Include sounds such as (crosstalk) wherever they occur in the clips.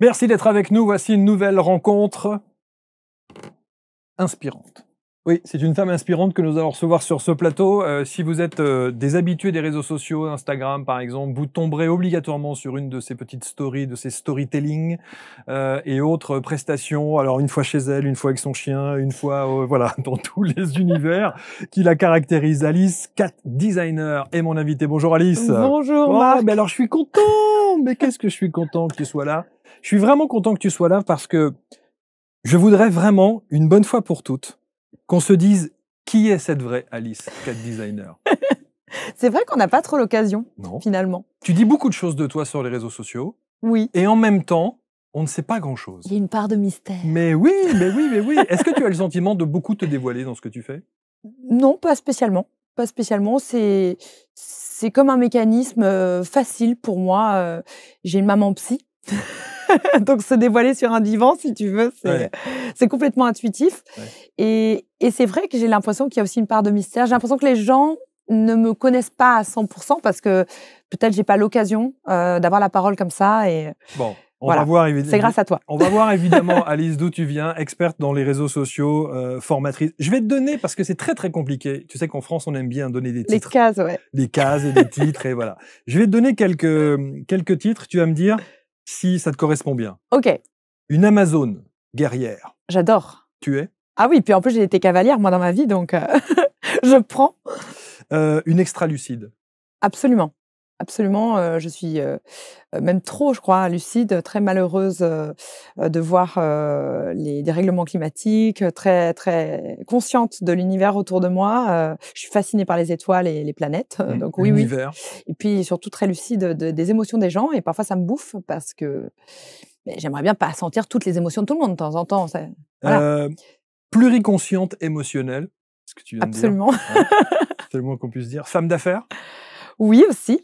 Merci d'être avec nous. Voici une nouvelle rencontre inspirante. Oui, c'est une femme inspirante que nous allons recevoir sur ce plateau. Euh, si vous êtes euh, des habitués des réseaux sociaux, Instagram par exemple, vous tomberez obligatoirement sur une de ces petites stories, de ces storytelling euh, et autres prestations. Alors une fois chez elle, une fois avec son chien, une fois voilà (laughs) dans tous les univers qui la caractérisent. Alice, cat designer, est mon invitée. Bonjour Alice. Bonjour. Oh, Marc. Mais alors je suis content mais qu'est-ce que je suis content que tu sois là. Je suis vraiment content que tu sois là parce que je voudrais vraiment, une bonne fois pour toutes, qu'on se dise qui est cette vraie Alice, cat designer. (laughs) C'est vrai qu'on n'a pas trop l'occasion, finalement. Tu dis beaucoup de choses de toi sur les réseaux sociaux. Oui. Et en même temps, on ne sait pas grand-chose. Il y a une part de mystère. Mais oui, mais oui, mais oui. Est-ce que tu as le sentiment de beaucoup te dévoiler dans ce que tu fais Non, pas spécialement. Pas spécialement. C'est c'est comme un mécanisme euh, facile pour moi. Euh, j'ai une maman psy. (laughs) Donc se dévoiler sur un divan, si tu veux, c'est complètement intuitif. Et, et c'est vrai que j'ai l'impression qu'il y a aussi une part de mystère. J'ai l'impression que les gens ne me connaissent pas à 100% parce que peut-être j'ai pas l'occasion euh, d'avoir la parole comme ça. Et... Bon, on va voir C'est grâce à toi. On va voir (laughs) évidemment, Alice, d'où tu viens, experte dans les réseaux sociaux, euh, formatrice. Je vais te donner, parce que c'est très très compliqué. Tu sais qu'en France, on aime bien donner des titres. Les cases, ouais. Des cases et des (laughs) titres, et voilà. Je vais te donner quelques, quelques titres. Tu vas me dire si ça te correspond bien. OK. Une amazone guerrière. J'adore. Tu es Ah oui, puis en plus, j'ai été cavalière, moi, dans ma vie, donc euh, (laughs) je prends. Euh, une extra lucide. Absolument. Absolument, euh, je suis euh, euh, même trop, je crois, lucide, très malheureuse de voir les dérèglements climatiques, très très consciente de l'univers autour de moi. je suis fascinée par les étoiles et les planètes, mmh, donc oui, Et puis surtout très lucide des émotions des gens, et parfois ça me bouffe parce que j'aimerais bien pas sentir toutes les émotions de tout le monde de temps en temps. pluriconsciente émotionnelle, ce que tu viens de dire. Absolument. c'est le moins qu'on puisse dire. Femme d'affaires. Oui aussi,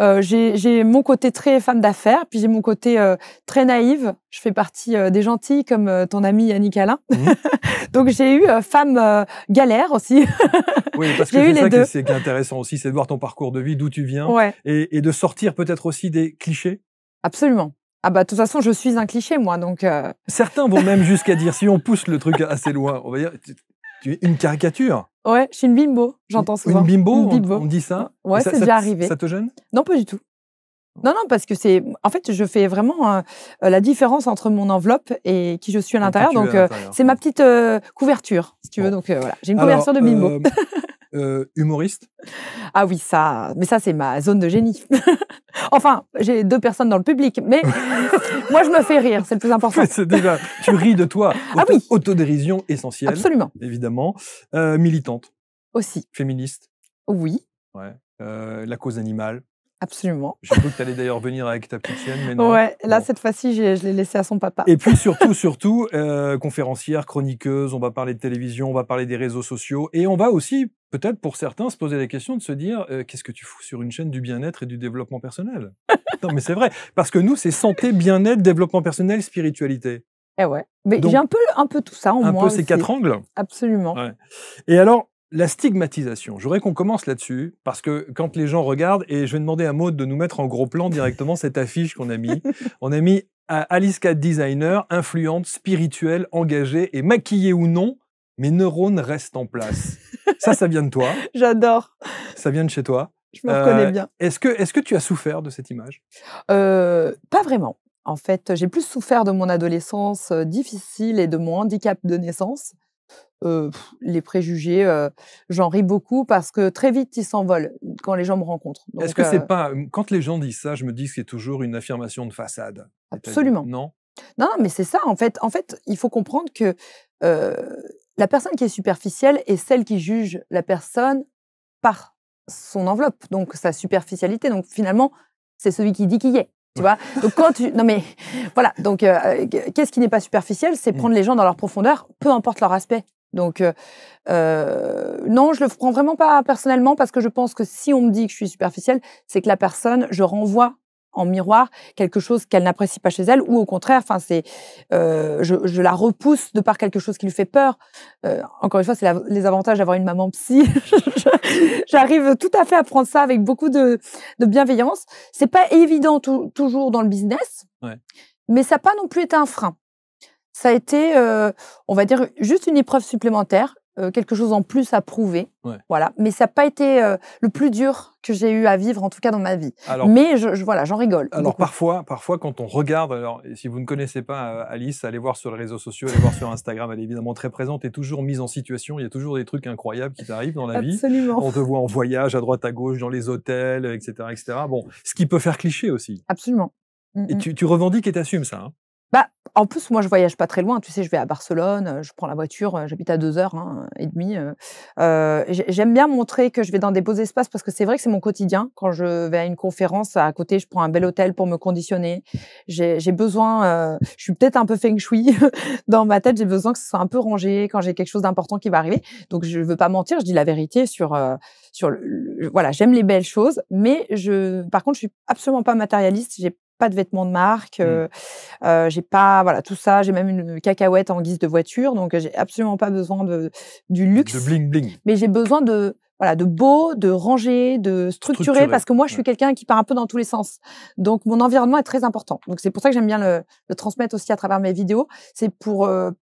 euh, j'ai mon côté très femme d'affaires, puis j'ai mon côté euh, très naïve. Je fais partie euh, des gentils comme ton ami Yannick Alain. Mhm. (laughs) Donc j'ai eu femme galère aussi. (laughs) oui, parce que c'est ça qui est, intéressant aussi, c'est de voir ton parcours de vie, d'où tu viens, et, et, de sortir peut-être aussi des clichés. Absolument. Ah bah de toute façon je suis un cliché moi donc. Certains vont même jusqu'à dire si on pousse le truc (laughs) assez loin, on va dire tu es une caricature Ouais, je suis une bimbo, j'entends souvent. Une bimbo, On, dit ça Ouais, c'est déjà arrivé. Ça te gêne Non, pas du tout. Non, non, parce que c'est. En fait, je fais vraiment euh, euh, la différence entre mon enveloppe et qui je suis à l'intérieur. Donc, euh, c'est ma petite couverture, si tu veux. Donc, voilà, j'ai une couverture de bimbo. Euh, humoriste Ah oui, ça, mais ça, c'est ma zone de génie. (laughs) enfin, j'ai deux personnes dans le public, mais (laughs) moi, je me fais rire, c'est le plus important. tu ris de toi. (laughs) Ah autodérision essentielle. Absolument. Évidemment. Euh, militante. Aussi. Féministe. Oui. Euh, la cause animale. Absolument. J'ai cru que tu d'ailleurs venir avec ta petite chienne, mais non. Ouais, là, cette fois-ci, je l'ai laissé à son papa. Et puis, surtout, surtout, euh, conférencière, chroniqueuse, on va parler de télévision, on va parler des réseaux sociaux, et on va aussi, peut-être pour certains, se poser la question de se dire euh, qu'est-ce que tu fous sur une chaîne du bien-être et du développement personnel (laughs) Non, mais c'est vrai, parce que nous, c'est santé, bien-être, développement personnel, spiritualité. Eh ouais. Mais j'ai un peu, un peu tout ça en un Un peu ces quatre angles. Absolument. Et alors, la stigmatisation, j'aurais qu'on commence là-dessus, parce que quand les gens regardent, et je vais demander à Maude de nous mettre en gros plan directement cette affiche qu'on a mis, on a mis Alice Cat Designer, influente, spirituelle, engagée et maquillée ou non, mes neurones restent en place. ça, ça vient de toi. (laughs) J'adore. Ça vient de chez toi. Je me reconnais euh, bien. Est-ce que, tu as souffert de cette image euh, Pas vraiment. En fait, j'ai plus souffert de mon adolescence euh, difficile et de mon handicap de naissance. Euh, les préjugés, euh, j'en ris beaucoup parce que très vite ils s'envolent mmh, quand les gens me rencontrent. Est-ce que c'est euh pas mmh, quand les gens disent ça, je me dis que c'est toujours une affirmation de façade. Absolument. Non. Non, mais c'est ça en fait. En fait, il faut comprendre que la personne qui est superficielle est celle qui juge la personne par son enveloppe, donc sa superficialité. Donc finalement, c'est celui qui dit qui est. Tu vois Donc quand tu non mais voilà, donc euh, euh, qu'est-ce qui n'est pas superficiel, c'est prendre mm. les gens dans leur profondeur, peu importe leur aspect. Donc euh, non, je le prends vraiment pas personnellement parce que je pense que si on me dit que je suis superficiel c'est que la personne, je renvoie en miroir quelque chose qu'elle n'apprécie pas chez elle ou au contraire enfin c'est euh, je, la repousse de par quelque chose qui lui fait peur euh, encore une fois c'est les avantages d'avoir une maman psy (laughs) j'arrive tout à fait à prendre ça avec beaucoup de, de bienveillance c'est pas évident toujours dans le business mais ça n'a pas non plus été un frein ça a été euh, on va dire juste une épreuve supplémentaire euh, quelque chose en plus à prouver. Voilà. Mais ça n'a pas été euh, le plus dur que j'ai eu à vivre, en tout cas dans ma vie. Mais je, voilà, j'en rigole. Alors parfois, parfois, quand on regarde, alors si vous ne connaissez pas euh, Alice, allez voir sur les réseaux sociaux, allez voir sur Instagram, elle est évidemment très présente et toujours mise en situation. Il y a toujours des trucs incroyables qui t'arrivent dans la Absolument. vie. On te voit en voyage à droite à gauche, dans les hôtels, etc., etc. Bon, ce qui peut faire cliché aussi. Absolument. Mm, et mm. tu, revendiques et t'assumes ça. Hein. Bah, en plus, moi, je voyage pas très loin. Tu sais, je vais à Barcelone, je prends la voiture, j'habite à deux heures hein, et demie. J'aime bien montrer que je vais dans des beaux espaces parce que c'est vrai que c'est mon quotidien. Quand je vais à une conférence, à côté, je prends un bel hôtel pour me conditionner. J'ai besoin, je suis peut-être un peu feng shui (laughs) dans ma tête, j'ai besoin que ce soit un peu rangé quand j'ai quelque chose d'important qui va arriver. Donc, je veux pas mentir, je dis la vérité sur... sur voilà, j'aime les belles choses, mais je, par contre, je suis absolument pas matérialiste. J'ai pas de vêtements de marque, mmh. euh, euh, j'ai pas voilà tout ça, j'ai même une cacahuète en guise de voiture, donc euh, j'ai absolument pas besoin de du luxe, de bling bling. Mais j'ai besoin de voilà, de beau, de rangé, de structuré, parce que moi, je suis quelqu'un qui part un peu dans tous les sens. Donc, mon environnement est très important. Donc, c'est pour ça que j'aime bien le, transmettre aussi à travers mes vidéos. C'est pour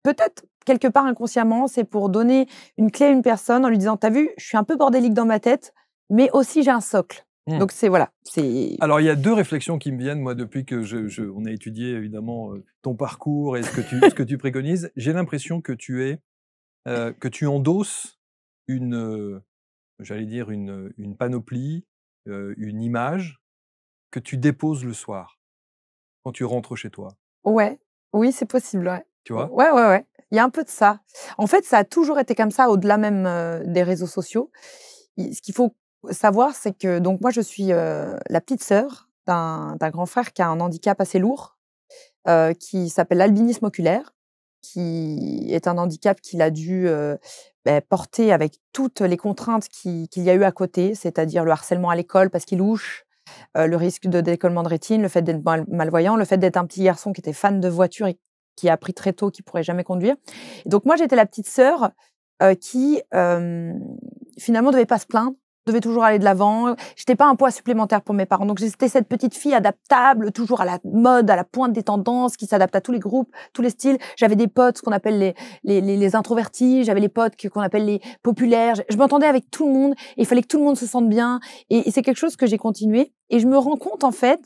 peut-être quelque part inconsciemment, c'est pour donner une clé à une personne en lui disant, t'as vu, je suis un peu bordélique dans ma tête, mais aussi j'ai un socle. Mmh. Donc c'est voilà. Alors il y a deux réflexions qui me viennent moi depuis que je, on a étudié évidemment euh, ton parcours et ce que tu, préconises. J'ai l'impression que tu es euh, que tu endosses une euh, j'allais dire une, panoplie, une image que tu déposes le soir quand tu rentres chez toi. Ouais, oui c'est possible. Ouais. Tu vois Ouais ouais ouais. Il y a un peu de ça. En fait ça a toujours été comme ça au-delà même des réseaux sociaux. Ce qu'il faut savoir, c'est que donc moi je suis euh, la petite sœur d'un grand frère qui a un handicap assez lourd, euh, qui s'appelle l'albinisme oculaire, qui est un handicap qu'il a dû euh, ben, porter avec toutes les contraintes qu'il y a eu à côté, c'est-à-dire le harcèlement à l'école parce qu'il louche, le risque de décollement de rétine, le fait d'être malvoyant, le fait d'être un petit garçon qui était fan de voiture et qui a appris très tôt qu'il pourrait jamais conduire. donc moi j'étais la petite sœur qui finalement devait pas se plaindre devais toujours aller de l'avant. J'étais pas un poids supplémentaire pour mes parents. Donc j'étais cette petite fille adaptable, toujours à la mode, à la pointe des tendances, qui s'adapte à tous les groupes, tous les styles. J'avais des potes, ce qu'on appelle les, les, les, introvertis. J'avais les potes qu'on appelle les populaires. Je m'entendais avec tout le monde. il fallait que tout le monde se sente bien. et c'est quelque chose que j'ai continué. Et je me rends compte en fait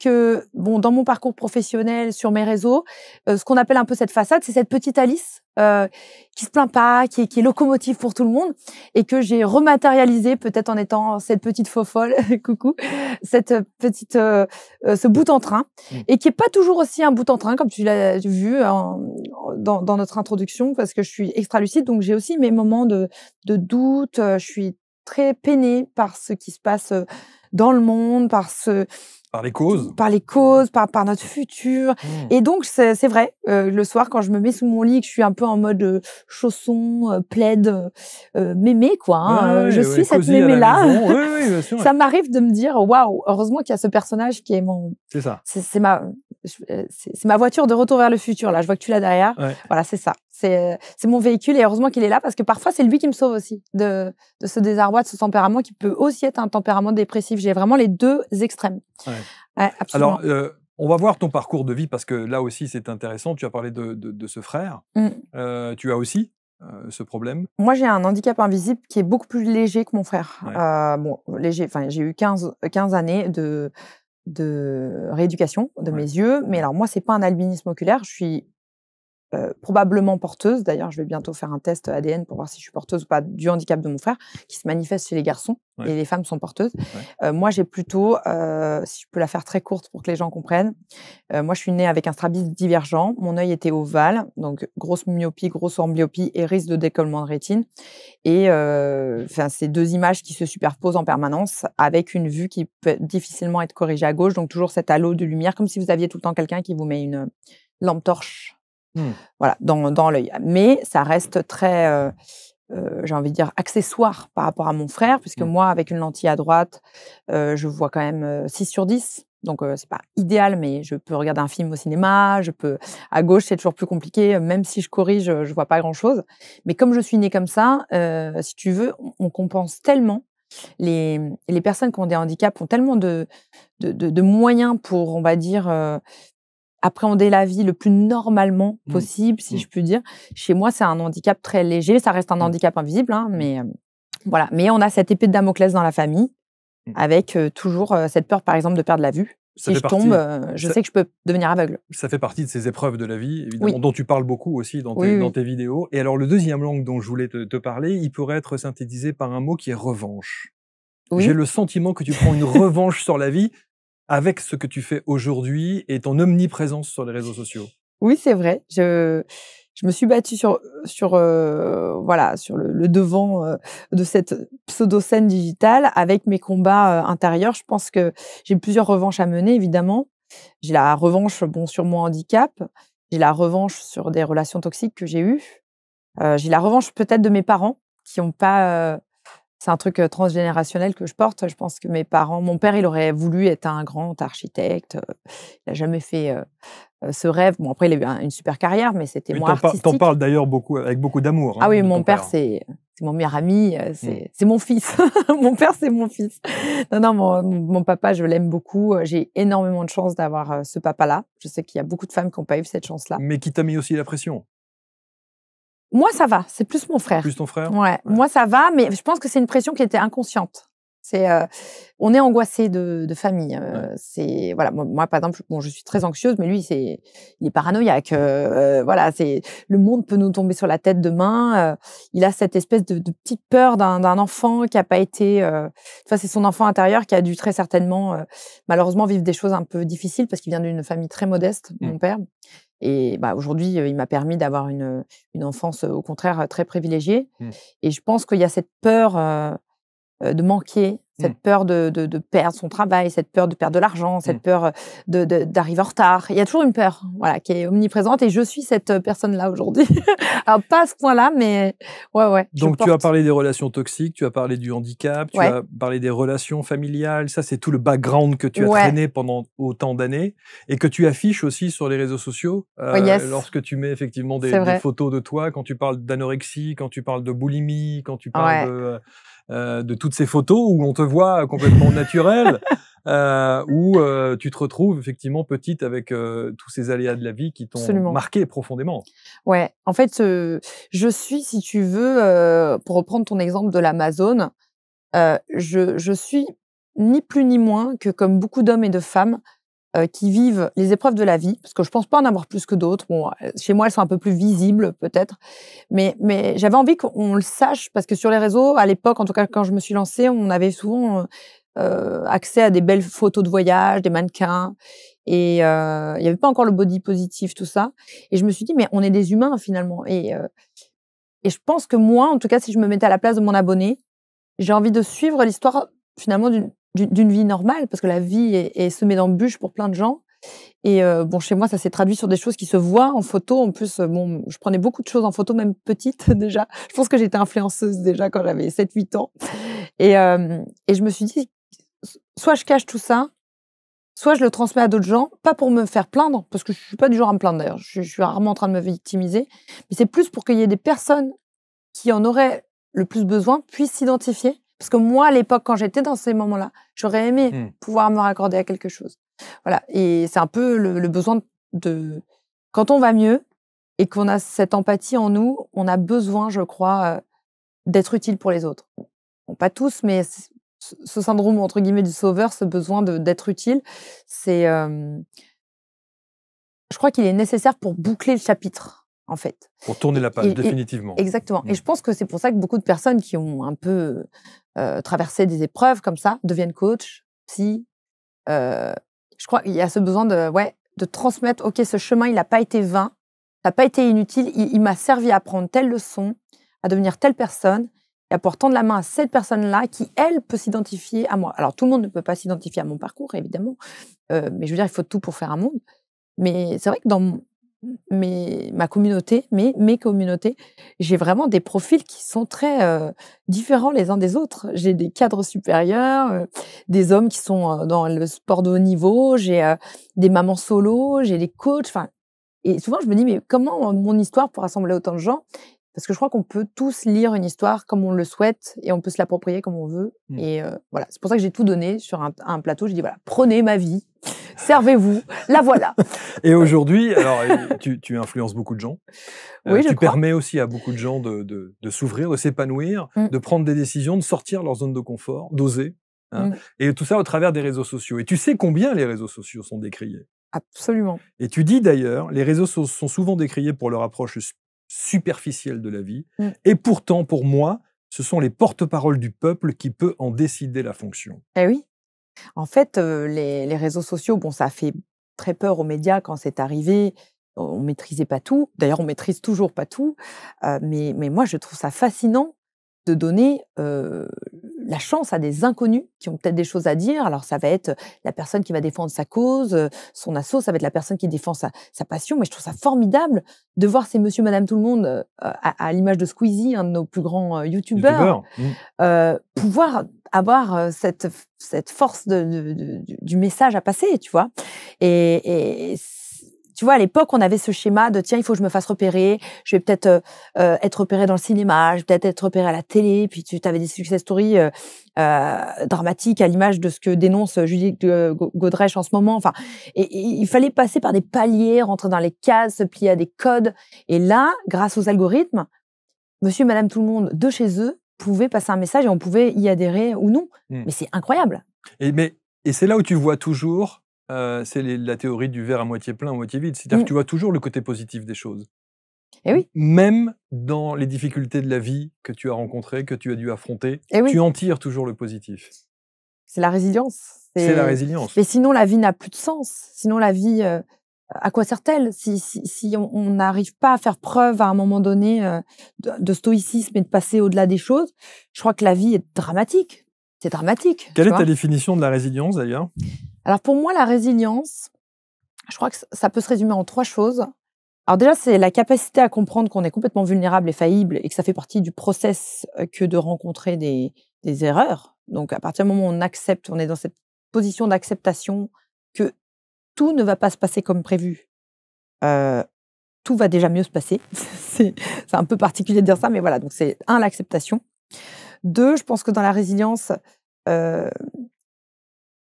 que, bon, dans mon parcours professionnel, sur mes réseaux, euh, ce qu'on appelle un peu cette façade, c'est cette petite Alice euh, qui se plaint pas, qui est, locomotive pour tout le monde, et que j'ai rematérialisé peut-être en étant cette petite faux folle, (laughs) coucou, cette petite, euh, ce bout en train, mmh. et qui est pas toujours aussi un bout en train comme tu l'as vu dans, dans, notre introduction, parce que je suis extra lucide, donc j'ai aussi mes moments de, de doute, je suis très peiné par ce qui se passe euh, dans le monde, par ce, par les causes. Par les causes, par, notre futur. Mmh. Et donc, c'est vrai, euh, le soir, quand je me mets sous mon lit, que je suis un peu en mode euh, chausson, euh, plaid, euh, euh, mémé, quoi. Hein, je suis cette mémé-là. (laughs) ça m'arrive de me dire, waouh, heureusement qu'il y a ce personnage qui est mon. C'est ça. C'est ma. C'est ma voiture de retour vers le futur, là. Je vois que tu l'as derrière. Voilà, c'est ça. C'est mon véhicule et heureusement qu'il est là parce que parfois, c'est lui qui me sauve aussi de, de ce désarroi, de ce tempérament qui peut aussi être un tempérament dépressif. J'ai vraiment les deux extrêmes. Alors, on va voir ton parcours de vie parce que là aussi c'est intéressant. Tu as parlé de, ce frère. Mmh. tu as aussi ce problème Moi, j'ai un handicap invisible qui est beaucoup plus léger que mon frère. bon, léger, enfin, j'ai eu 15, 15 années de, de rééducation de mes yeux, mais alors moi, c'est pas un albinisme oculaire, je suis euh, probablement porteuse, d'ailleurs je vais bientôt faire un test ADN pour voir si je suis porteuse ou pas du handicap de mon frère, qui se manifeste chez les garçons et les femmes sont porteuses. Euh, moi j'ai plutôt, euh, si je peux la faire très courte pour que les gens comprennent, moi je suis née avec un strabisme divergent, mon œil était ovale, donc grosse myopie, grosse amblyopie et risque de décollement de rétine. Et enfin ces deux images qui se superposent en permanence avec une vue qui peut difficilement être corrigée à gauche, donc toujours cet halo de lumière, comme si vous aviez tout le temps quelqu'un qui vous met une lampe torche Mmh. Voilà, dans, dans l'œil. Mais ça reste très, euh, euh, j'ai envie de dire, accessoire par rapport à mon frère, puisque mmh. moi, avec une lentille à droite, euh, je vois quand même 6 sur 10. Donc, ce n'est pas idéal, mais je peux regarder un film au cinéma, je peux. À gauche, c'est toujours plus compliqué, même si je corrige, je, ne vois pas grand chose. Mais comme je suis née comme ça, si tu veux, on, compense tellement les, personnes qui ont des handicaps ont tellement de, de, moyens pour, on va dire, appréhender la vie le plus normalement mmh. possible, si mmh. je puis dire. Chez moi, c'est un handicap très léger. Ça reste un mmh. handicap invisible, hein, mais euh, voilà. Mais on a cette épée de Damoclès dans la famille, avec euh, toujours euh, cette peur, par exemple, de perdre la vue. si je tombe, je sais que je peux devenir aveugle. Ça fait partie de ces épreuves de la vie, évidemment, dont tu parles beaucoup aussi dans tes, vidéos. Et alors, le deuxième langue dont je voulais te parler, il pourrait être synthétisé par un mot qui est revanche. J'ai le sentiment que tu prends une revanche sur la vie avec ce que tu fais aujourd'hui et ton omniprésence sur les réseaux sociaux. Oui, c'est vrai. Je, je me suis battue sur, sur, euh, voilà, sur le, devant euh, de cette pseudo-scène digitale avec mes combats euh, intérieurs. Je pense que j'ai plusieurs revanches à mener, évidemment. J'ai la revanche bon, sur mon handicap. J'ai la revanche sur des relations toxiques que j'ai eues. j'ai la revanche peut-être de mes parents qui n'ont pas c'est un truc euh, transgénérationnel que je porte. Je pense que mes parents, mon père, il aurait voulu être un grand architecte. Euh, il n'a jamais fait euh, ce rêve. Bon, après, il a eu une super carrière, mais c'était moins artistique. T'en parles d'ailleurs beaucoup, avec beaucoup d'amour. ah oui, hein, mon père, c'est mon meilleur ami, mmh. c'est mon fils. (laughs) mon père, c'est mon fils. Non, non, mon, mon papa, je l'aime beaucoup. J'ai énormément de chance d'avoir ce papa-là. Je sais qu'il y a beaucoup de femmes qui n'ont pas eu cette chance-là. Mais qui t'a mis aussi la pression moi, ça va. C'est plus mon frère. Plus ton frère ouais. Moi, ça va, mais je pense que c'est une pression qui était inconsciente. C'est, euh, on est angoissé de, famille. Euh, c'est voilà, moi, par exemple, je suis très anxieuse, mais lui, c'est, il est paranoïaque. Euh, voilà, c'est le monde peut nous tomber sur la tête demain. il a cette espèce de, petite peur d'un enfant qui a pas été. Enfin, c'est son enfant intérieur qui a dû très certainement, malheureusement, vivre des choses un peu difficiles parce qu'il vient d'une famille très modeste, mmh. mon père. Et bah, aujourd'hui, il m'a permis d'avoir une, enfance, au contraire, très privilégiée. Mmh. Et je pense qu'il y a cette peur de manquer cette mmh. peur de, perdre son travail, cette peur de perdre de l'argent, cette mmh. peur euh, d'arriver de, en retard. Il y a toujours une peur, hein, voilà, qui est omniprésente. Et je suis cette euh, personne-là aujourd'hui. (laughs) Alors pas à ce point-là, mais ouais, ouais. Donc tu as parlé des relations toxiques, tu as parlé du handicap, tu as parlé des relations familiales. Ça, c'est tout le background que tu as traîné pendant autant d'années et que tu affiches aussi sur les réseaux sociaux euh, lorsque tu mets effectivement des, photos de toi, quand tu parles d'anorexie, quand tu parles de boulimie, quand tu parles de euh, de toutes ces photos où on te voit complètement (laughs) naturel, euh, où euh, tu te retrouves effectivement petite avec tous ces aléas de la vie qui t'ont marqué profondément. Ouais, en fait, je suis, si tu veux, pour reprendre ton exemple de l'Amazone, je suis ni plus ni moins que comme beaucoup d'hommes et de femmes, euh, qui vivent les épreuves de la vie, parce que je pense pas en avoir plus que d'autres. Euh, chez moi, elles sont un peu plus visibles peut-être, mais, j'avais envie qu'on le sache, parce que sur les réseaux, à l'époque, en tout cas quand je me suis lancée, on avait souvent euh, accès à des belles photos de voyage, des mannequins, et il n'y avait pas encore le body positif, tout ça. Et je me suis dit, mais on est des humains finalement. Et, et je pense que moi, en tout cas, si je me mettais à la place de mon abonné, j'ai envie de suivre l'histoire finalement d'une d'une vie normale, parce que la vie est, semée d'embûches pour plein de gens. Et euh, bon, chez moi, ça s'est traduit sur des choses qui se voient en photo. En plus, euh, bon, je prenais beaucoup de choses en photo, même petites (laughs) déjà. Je pense que j'étais influenceuse déjà quand j'avais 7-8 ans. Euh, et, je me suis dit, soit je cache tout ça, soit je le transmets à d'autres gens, pas pour me faire plaindre, parce que je suis pas du genre à me plaindre d'ailleurs. je, suis rarement en train de me victimiser, mais c'est plus pour qu'il y ait des personnes qui en auraient le plus besoin puissent s'identifier parce que moi, à l'époque, quand j'étais dans ces moments-là, j'aurais aimé hmm. pouvoir me raccorder à quelque chose. Voilà. Et c'est un peu le, besoin de. Quand on va mieux et qu'on a cette empathie en nous, on a besoin, je crois, euh, d'être utile pour les autres. Bon, pas tous, mais ce syndrome, entre guillemets, du sauveur, ce besoin d'être utile, c'est. Euh, je crois qu'il est nécessaire pour boucler le chapitre en fait. Pour tourner la page, définitivement. exactement. Et hmm. je pense que c'est pour ça que beaucoup de personnes qui ont un peu euh, traverser des épreuves comme ça, deviennent coach, si euh, je crois qu'il y a ce besoin de, ouais, de transmettre, OK, ce chemin, il n'a pas été vain, ça n'a pas été inutile, il, m'a servi à prendre telle leçon, à devenir telle personne, et à pouvoir tendre la main à cette personne-là qui, elle, peut s'identifier à moi. Alors, tout le monde ne peut pas s'identifier à mon parcours, évidemment, euh, mais je veux dire, il faut tout pour faire un monde. Mais c'est vrai que dans, mais ma communauté, mes, mes communautés, j'ai vraiment des profils qui sont très euh, différents les uns des autres. J'ai des cadres supérieurs, euh, des hommes qui sont euh, dans le sport de haut niveau, j'ai des mamans solo, j'ai des coachs. Enfin, et souvent je me dis mais comment mon histoire pour rassembler autant de gens parce que je crois qu'on peut tous lire une histoire comme on le souhaite et on peut se l'approprier comme on veut. Mm. Et euh, voilà, c'est pour ça que j'ai tout donné sur un, plateau. J'ai dit voilà, prenez ma vie, servez-vous, la voilà. (laughs) et aujourd'hui, alors euh, tu, influences beaucoup de gens. Euh, oui, je je tu permets aussi à beaucoup de gens de, s'ouvrir, de s'épanouir, mm. de prendre des décisions, de sortir de leur zone de confort, d'oser. Hein. Mm. Et tout ça au travers des réseaux sociaux. Et tu sais combien les réseaux sociaux sont décriés. Absolument. Et tu dis d'ailleurs, les réseaux sont souvent décriés pour leur approche superficielle de la vie. Mm. Et pourtant, pour moi, ce sont les porte-paroles du peuple qui peut en décider la fonction. Eh oui. En fait, euh, les, réseaux sociaux, bon, ça a fait très peur aux médias quand c'est arrivé. On ne maîtrisait pas tout. D'ailleurs, on maîtrise toujours pas tout. Euh, mais, moi, je trouve ça fascinant de donner euh, la chance à des inconnus qui ont peut-être des choses à dire. Alors ça va être euh, la personne qui va défendre sa cause, euh, son assaut, ça va être la personne qui défend sa, passion. Mais je trouve ça formidable de voir ces monsieur, madame, tout le monde, euh, à, l'image de Squeezie, un de nos plus grands youtubeurs, mmh. pouvoir avoir cette, cette force de, du message à passer, tu vois. Et, et tu vois, à l'époque, on avait ce schéma de tiens, il faut que je me fasse repérer. Je vais peut-être euh, euh, être repéré dans le cinéma, je vais peut-être être repéré à la télé. Puis tu avais des success stories euh, dramatiques à l'image de ce que dénonce Judith Godrèche en ce moment. Enfin, et, il fallait passer par des paliers, rentrer dans les cases, se plier à des codes. Et là, grâce aux algorithmes, Monsieur, et Madame, tout le monde de chez eux pouvait passer un message et on pouvait y adhérer ou non. Mmh. Mais c'est incroyable. Et mais et c'est là où tu vois toujours c'est la théorie du verre à moitié plein, à moitié vide. C'est-à-dire que mmh. tu vois toujours le côté positif des choses. Et eh oui. Même dans les difficultés de la vie que tu as rencontrées, que tu as dû affronter, eh tu en tires toujours le positif. C'est la résilience. C'est la résilience. Mais sinon, la vie n'a plus de sens. Sinon, la vie, à quoi sert-elle si, on n'arrive pas à faire preuve à un moment donné de, stoïcisme et de passer au-delà des choses Je crois que la vie est dramatique. C'est dramatique. Quelle est ta définition de la résilience d'ailleurs alors pour moi, la résilience, je crois que ça peut se résumer en trois choses. Alors déjà, c'est la capacité à comprendre qu'on est complètement vulnérable et faillible et que ça fait partie du process euh, que de rencontrer des, erreurs. Donc à partir du moment où on accepte, on est dans cette position d'acceptation que tout ne va pas se passer comme prévu. Euh, tout va déjà mieux se passer. (laughs) c'est un peu particulier de dire ça, mais voilà. Donc c'est un l'acceptation. Deux, je pense que dans la résilience, euh,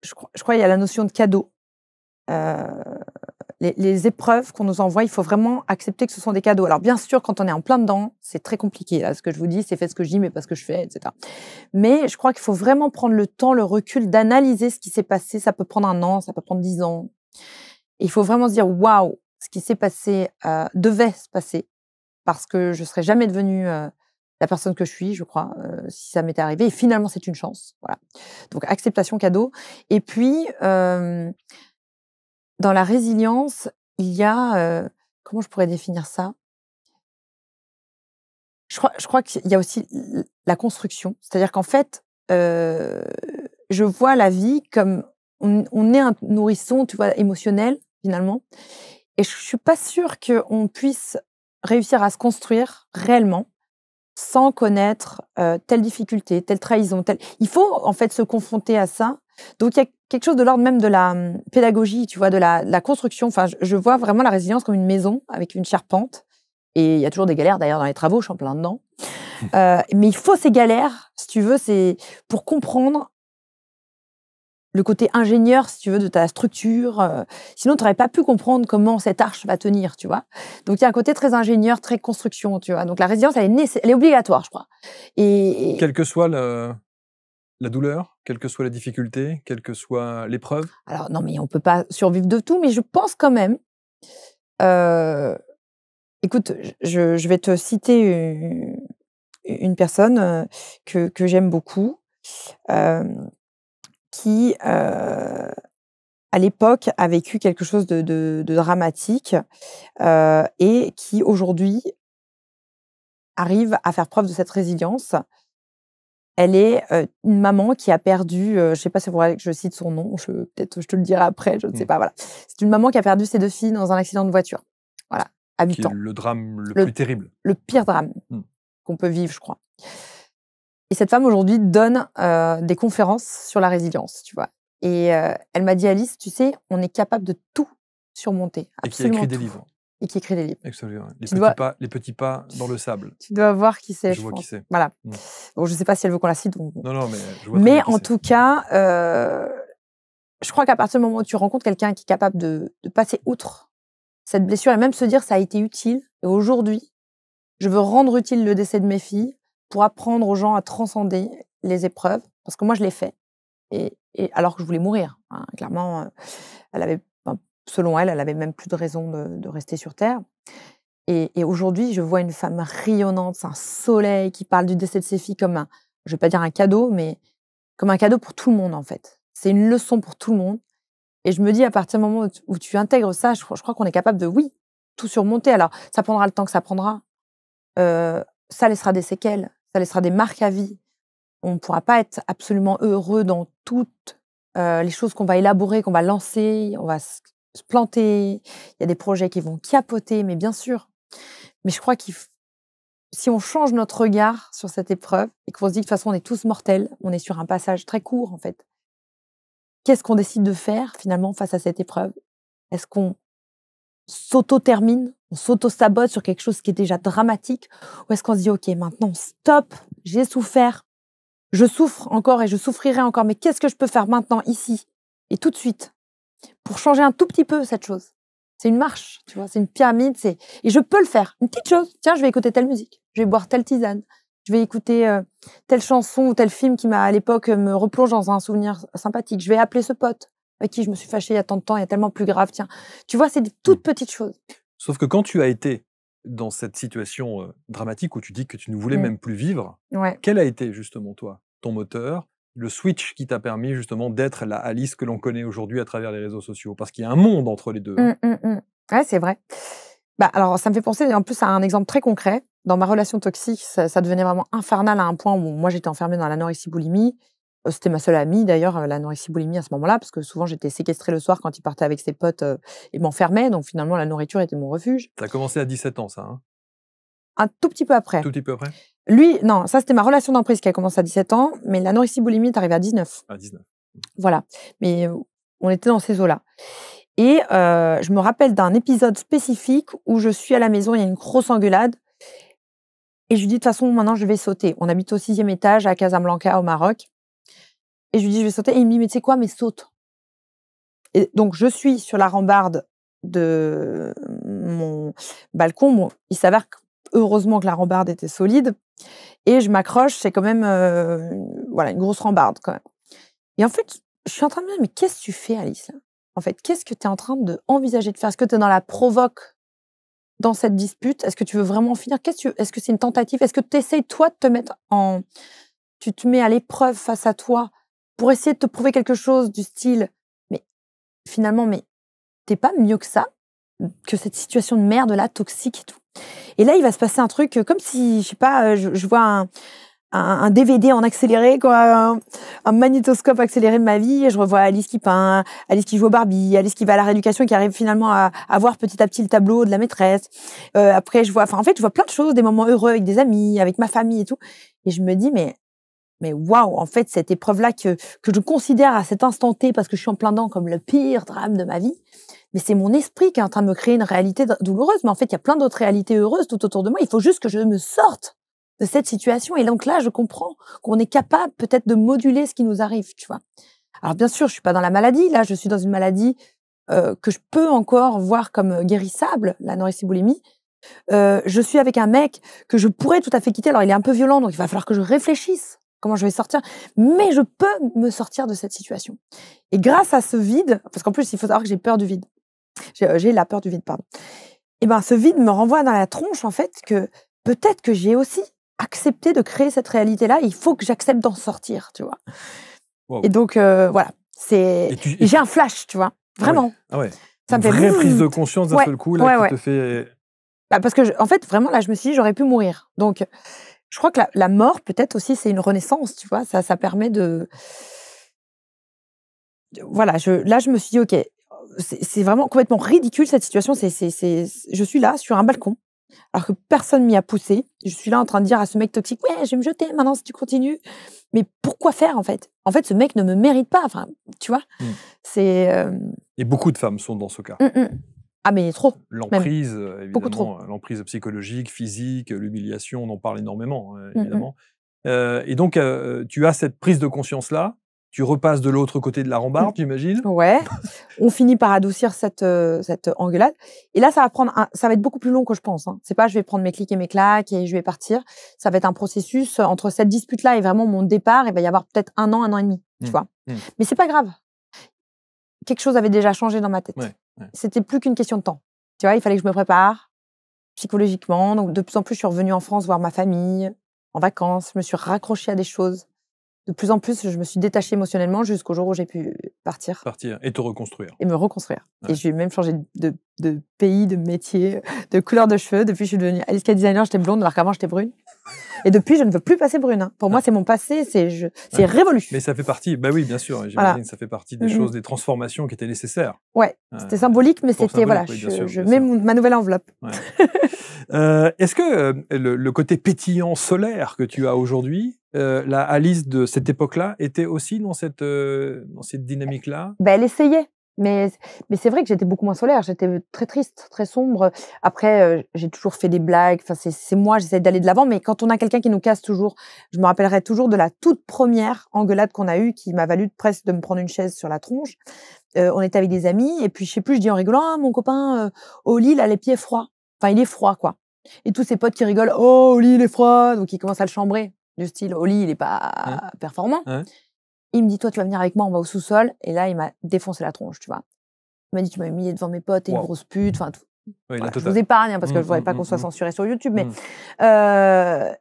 je, crois, qu'il y a la notion de cadeau. Euh, les, épreuves qu'on nous envoie, il faut vraiment accepter que ce sont des cadeaux. Alors bien sûr, quand on est en plein dedans, c'est très compliqué. ce que je vous dis, c'est fait ce que je dis, mais pas ce que je fais, etc. Mais je crois qu'il faut vraiment prendre le temps, le recul, d'analyser ce qui s'est passé. Ça peut prendre un an, ça peut prendre dix ans. il faut vraiment se dire, waouh, ce qui s'est passé euh, devait se passer parce que je serais jamais devenue euh, la personne que je suis, je crois, euh, si ça m'était arrivé. Et finalement, c'est une chance. Voilà. Donc, acceptation cadeau. Et puis, dans la résilience, il y a. comment je pourrais définir ça je crois, je crois qu'il y a aussi la construction. C'est-à-dire qu'en fait, je vois la vie comme. On, est un nourrisson, tu vois, émotionnel, finalement. Et je ne suis pas sûre qu'on puisse réussir à se construire réellement sans connaître euh, telle difficulté, telle trahison. Il faut en fait se confronter à ça. Donc il y a quelque chose de l'ordre même de la hum, pédagogie, tu vois, de la, construction. Enfin, je, vois vraiment la résilience comme une maison avec une charpente. Et il y a toujours des galères d'ailleurs dans les travaux, je suis en plein dedans. Mmh. Euh, mais il faut ces galères, si tu veux, c'est pour comprendre le côté ingénieur, si tu veux, de ta structure. Euh, sinon, tu n'aurais pas pu comprendre comment cette arche va tenir, tu vois. Donc, il y a un côté très ingénieur, très construction, tu vois. Donc, la résilience, elle est, obligatoire, je crois. Et, quel Quelle que soit la douleur, quelle que soit la difficulté, quelle que soit l'épreuve. Alors, non, mais on ne peut pas survivre de tout, mais je pense quand même. Euh, écoute, je, vais te citer une, personne euh, que, j'aime beaucoup qui, euh, à l'époque, a vécu quelque chose de, dramatique euh, et qui, aujourd'hui, arrive à faire preuve de cette résilience. Elle est euh, une maman qui a perdu, je ne sais pas si vous que je cite son nom, peut-être je te le dirai après, je ne mmh. sais pas. Voilà. C'est une maman qui a perdu ses deux filles dans un accident de voiture. Voilà, à 8 ans. Le drame le, plus terrible. Le pire drame mmh. qu'on peut vivre, je crois. Et cette femme aujourd'hui donne euh, des conférences sur la résilience, tu vois. Et euh, elle m'a dit Alice, tu sais, on est capable de tout surmonter. et qui écrit des livres. Et qui écrit des livres. Les, petits, pas, les petits pas dans le sable. Tu dois voir qui c'est. Je, vois qui c'est. Voilà. Mmh. Bon, je ne sais pas si elle veut qu'on la cite. Non, non, mais je vois Mais en tout cas, euh, je crois qu'à partir du moment où tu rencontres quelqu'un qui est capable de, de passer outre cette blessure et même se dire ça a été utile, et aujourd'hui, je veux rendre utile le décès de mes filles, pour apprendre aux gens à transcender les épreuves, parce que moi je l'ai fait, et, alors que je voulais mourir. Hein, clairement, euh, elle avait, ben, selon elle, elle avait même plus de raison de, rester sur Terre. Et, aujourd'hui, je vois une femme rayonnante, c'est un soleil qui parle du décès de ses filles comme un, je vais pas dire un cadeau, mais comme un cadeau pour tout le monde en fait. C'est une leçon pour tout le monde. Et je me dis, à partir du moment où tu intègres ça, je, crois, crois qu'on est capable de, oui, tout surmonter. Alors, ça prendra le temps que ça prendra. Euh, ça laissera des séquelles ça laissera des marques à vie. On ne pourra pas être absolument heureux dans toutes euh, les choses qu'on va élaborer, qu'on va lancer, on va se planter. Il y a des projets qui vont capoter, mais bien sûr. Mais je crois qu'il si on change notre regard sur cette épreuve et qu'on se dit de toute façon on est tous mortels, on est sur un passage très court en fait, qu'est-ce qu'on décide de faire finalement face à cette épreuve Est-ce qu'on s'auto-termine, on s'auto-sabote sur quelque chose qui est déjà dramatique, ou est-ce qu'on se dit, OK, maintenant, stop, j'ai souffert, je souffre encore et je souffrirai encore, mais qu'est-ce que je peux faire maintenant, ici, et tout de suite, pour changer un tout petit peu cette chose C'est une marche, tu vois, c'est une pyramide, c'est... et je peux le faire, une petite chose, tiens, je vais écouter telle musique, je vais boire telle tisane, je vais écouter euh, telle chanson ou tel film qui m'a à l'époque me replonge dans un souvenir sympathique, je vais appeler ce pote, avec qui je me suis fâchée il y a tant de temps, il y a tellement plus grave, tiens. Tu vois, c'est des toutes mmh. petites choses. Sauf que quand tu as été dans cette situation dramatique où tu dis que tu ne voulais mmh. même plus vivre, quel a été justement toi, ton moteur, le switch qui t'a permis justement d'être la Alice que l'on connaît aujourd'hui à travers les réseaux sociaux Parce qu'il y a un monde entre les deux. Hein. Mmh, ouais, c'est vrai. Bah, alors, ça me fait penser en plus à un exemple très concret. Dans ma relation toxique, ça, devenait vraiment infernal à un point où moi j'étais enfermée dans la l'anorexie boulimie Oh, c'était ma seule amie d'ailleurs, la euh, l'anorexie boulimie à ce moment-là, parce que souvent j'étais séquestrée le soir quand il partait avec ses potes et euh, m'enfermait. Donc finalement, la nourriture était mon refuge. Ça a commencé à 17 ans, ça hein Un tout petit peu après. Tout petit peu après Lui, non, ça c'était ma relation d'emprise qui a commencé à 17 ans, mais l'anorexie boulimie est arrivée à 19. À 19. Mmh. Voilà. Mais euh, on était dans ces eaux-là. Et je me rappelle d'un épisode spécifique où je suis à la maison, il y a une grosse engueulade. Et je lui dis, de toute façon, maintenant, je vais sauter. On habite au sixième étage à Casablanca, au Maroc. Et je lui dis, je vais sauter. Et il me dit, mais tu sais quoi, mais saute. Et donc, je suis sur la rambarde de mon balcon. Bon, il s'avère heureusement que la rambarde était solide. Et je m'accroche, c'est quand même euh, voilà, une grosse rambarde quand même. Et en fait, je suis en train de me dire, mais qu'est-ce que tu fais, Alice En fait, qu'est-ce que tu es en train d'envisager de, de faire Est-ce que tu es dans la provoque dans cette dispute Est-ce que tu veux vraiment finir Qu'est-ce Est-ce que c'est une tentative Est-ce que tu essayes, toi, de te mettre en. Tu te mets à l'épreuve face à toi pour essayer de te prouver quelque chose du style, mais finalement, mais t'es pas mieux que ça, que cette situation de merde là, toxique et tout. Et là, il va se passer un truc euh, comme si, je sais pas, euh, je, vois un, DVD en accéléré, quoi, un, magnétoscope accéléré de ma vie, et je revois Alice qui peint, Alice qui joue au Barbie, Alice qui va à la rééducation et qui arrive finalement à, avoir voir petit à petit le tableau de la maîtresse. Euh, après, je vois, enfin, en fait, je vois plein de choses, des moments heureux avec des amis, avec ma famille et tout. Et je me dis, mais mais waouh, en fait, cette épreuve-là que, que je considère à cet instant T, parce que je suis en plein dedans comme le pire drame de ma vie, mais c'est mon esprit qui est en train de me créer une réalité douloureuse. Mais en fait, il y a plein d'autres réalités heureuses tout autour de moi. Il faut juste que je me sorte de cette situation. Et donc là, je comprends qu'on est capable peut-être de moduler ce qui nous arrive, tu vois. Alors bien sûr, je suis pas dans la maladie. Là, je suis dans une maladie euh, que je peux encore voir comme euh, guérissable, la nourrice euh, je suis avec un mec que je pourrais tout à fait quitter. Alors, il est un peu violent, donc il va falloir que je réfléchisse comment je vais sortir, mais je peux me sortir de cette situation. Et grâce à ce vide, parce qu'en plus, il faut savoir que j'ai peur du vide. J'ai euh, la peur du vide, pardon. Et eh ben, ce vide me renvoie dans la tronche, en fait, que peut-être que j'ai aussi accepté de créer cette réalité-là. Il faut que j'accepte d'en sortir, tu vois. Et donc, euh, voilà. C'est. J'ai un flash, tu vois. Ah vraiment. Ah ouais. Ça me fait. prise de conscience d'un seul coup, là, te fait. Bah, parce que, en fait, vraiment, là, je me suis dit, j'aurais pu mourir. Donc, je crois que la, mort, peut-être aussi, c'est une renaissance, tu vois. Ça, ça permet de. Voilà, je, là, je me suis dit, OK, c'est vraiment complètement ridicule cette situation. C'est, c'est, je suis là sur un balcon, alors que personne m'y a poussé. Je suis là en train de dire à ce mec toxique, ouais, je vais me jeter maintenant si tu continues. Mais pourquoi faire en fait En fait, ce mec ne me mérite pas. Enfin, tu vois, mmh. c'est. Euh, Et beaucoup de femmes sont dans ce cas. Mmh, mmh. Ah mais trop. L'emprise, évidemment, l'emprise psychologique, physique, l'humiliation, on en parle énormément, hein, mm, mm. évidemment. Euh, et donc, euh, tu as cette prise de conscience-là, tu repasses de l'autre côté de la rambarde, mm. j'imagine. Ouais. (laughs) On finit par adoucir cette, euh, cette engueulade. Et là, ça va prendre, ça va être beaucoup plus long que je pense. Hein. C'est pas, je vais prendre mes clics et mes claques et je vais partir. Ça va être un processus entre cette dispute-là et vraiment mon départ. Il va y avoir peut-être un an, un an et demi, tu vois. Mais Mais c'est pas grave. Quelque chose avait déjà changé dans ma tête. Ouais. C'était plus qu'une question de temps. Tu vois, il fallait que je me prépare psychologiquement. Donc, de plus en plus, je suis revenue en France voir ma famille, en vacances. Je me suis raccrochée à des choses. De plus en plus, je me suis détachée émotionnellement jusqu'au jour où j'ai pu partir. Partir et te reconstruire. Et me reconstruire. Et j'ai même changé de, pays, de métier, (laughs) de couleur de cheveux. Depuis, je suis devenue Alice designer, j'étais blonde alors qu'avant, j'étais brune. Et depuis, je ne veux plus passer brune. Hein. Pour moi, ah. c'est mon passé, c'est je... révolu. Mais ça fait partie, bah oui, bien sûr, j'imagine que ça fait partie des mhm. choses, des transformations qui étaient nécessaires. Ouais, c'était symbolique, mais c'était, voilà, je, mets ma nouvelle enveloppe. Euh, est-ce que euh, le, côté pétillant solaire que tu as aujourd'hui, euh, la Alice de cette époque-là était aussi dans cette, dans cette dynamique-là bah, Elle essayait. Mais, mais c'est vrai que j'étais beaucoup moins solaire, j'étais très triste, très sombre. Après, j'ai toujours fait des blagues, enfin, c'est moi, j'essaie d'aller de l'avant, mais quand on a quelqu'un qui nous casse toujours, je me rappellerai toujours de la toute première engueulade qu'on a eue qui m'a valu presque de me prendre une chaise sur la tronche. on était avec des amis, et puis je sais plus, je dis en rigolant, ah, mon copain au lit, il a les pieds froids. Enfin, il est froid, quoi. Et tous ses potes qui rigolent, oh, au lit, il est froid, donc ils commencent à le chambrer, du style, au lit, il est pas performant. Il me dit, toi, tu vas venir avec moi, on va au sous-sol. Et là, il m'a défoncé la tronche, tu vois. Il m'a dit, tu m'as mis devant mes potes, t'es une grosse pute. Enfin, tout... je vous épargne, hein, parce que je mmh, je voudrais mmh, pas mmh, qu'on soit censuré sur YouTube. Mais, euh,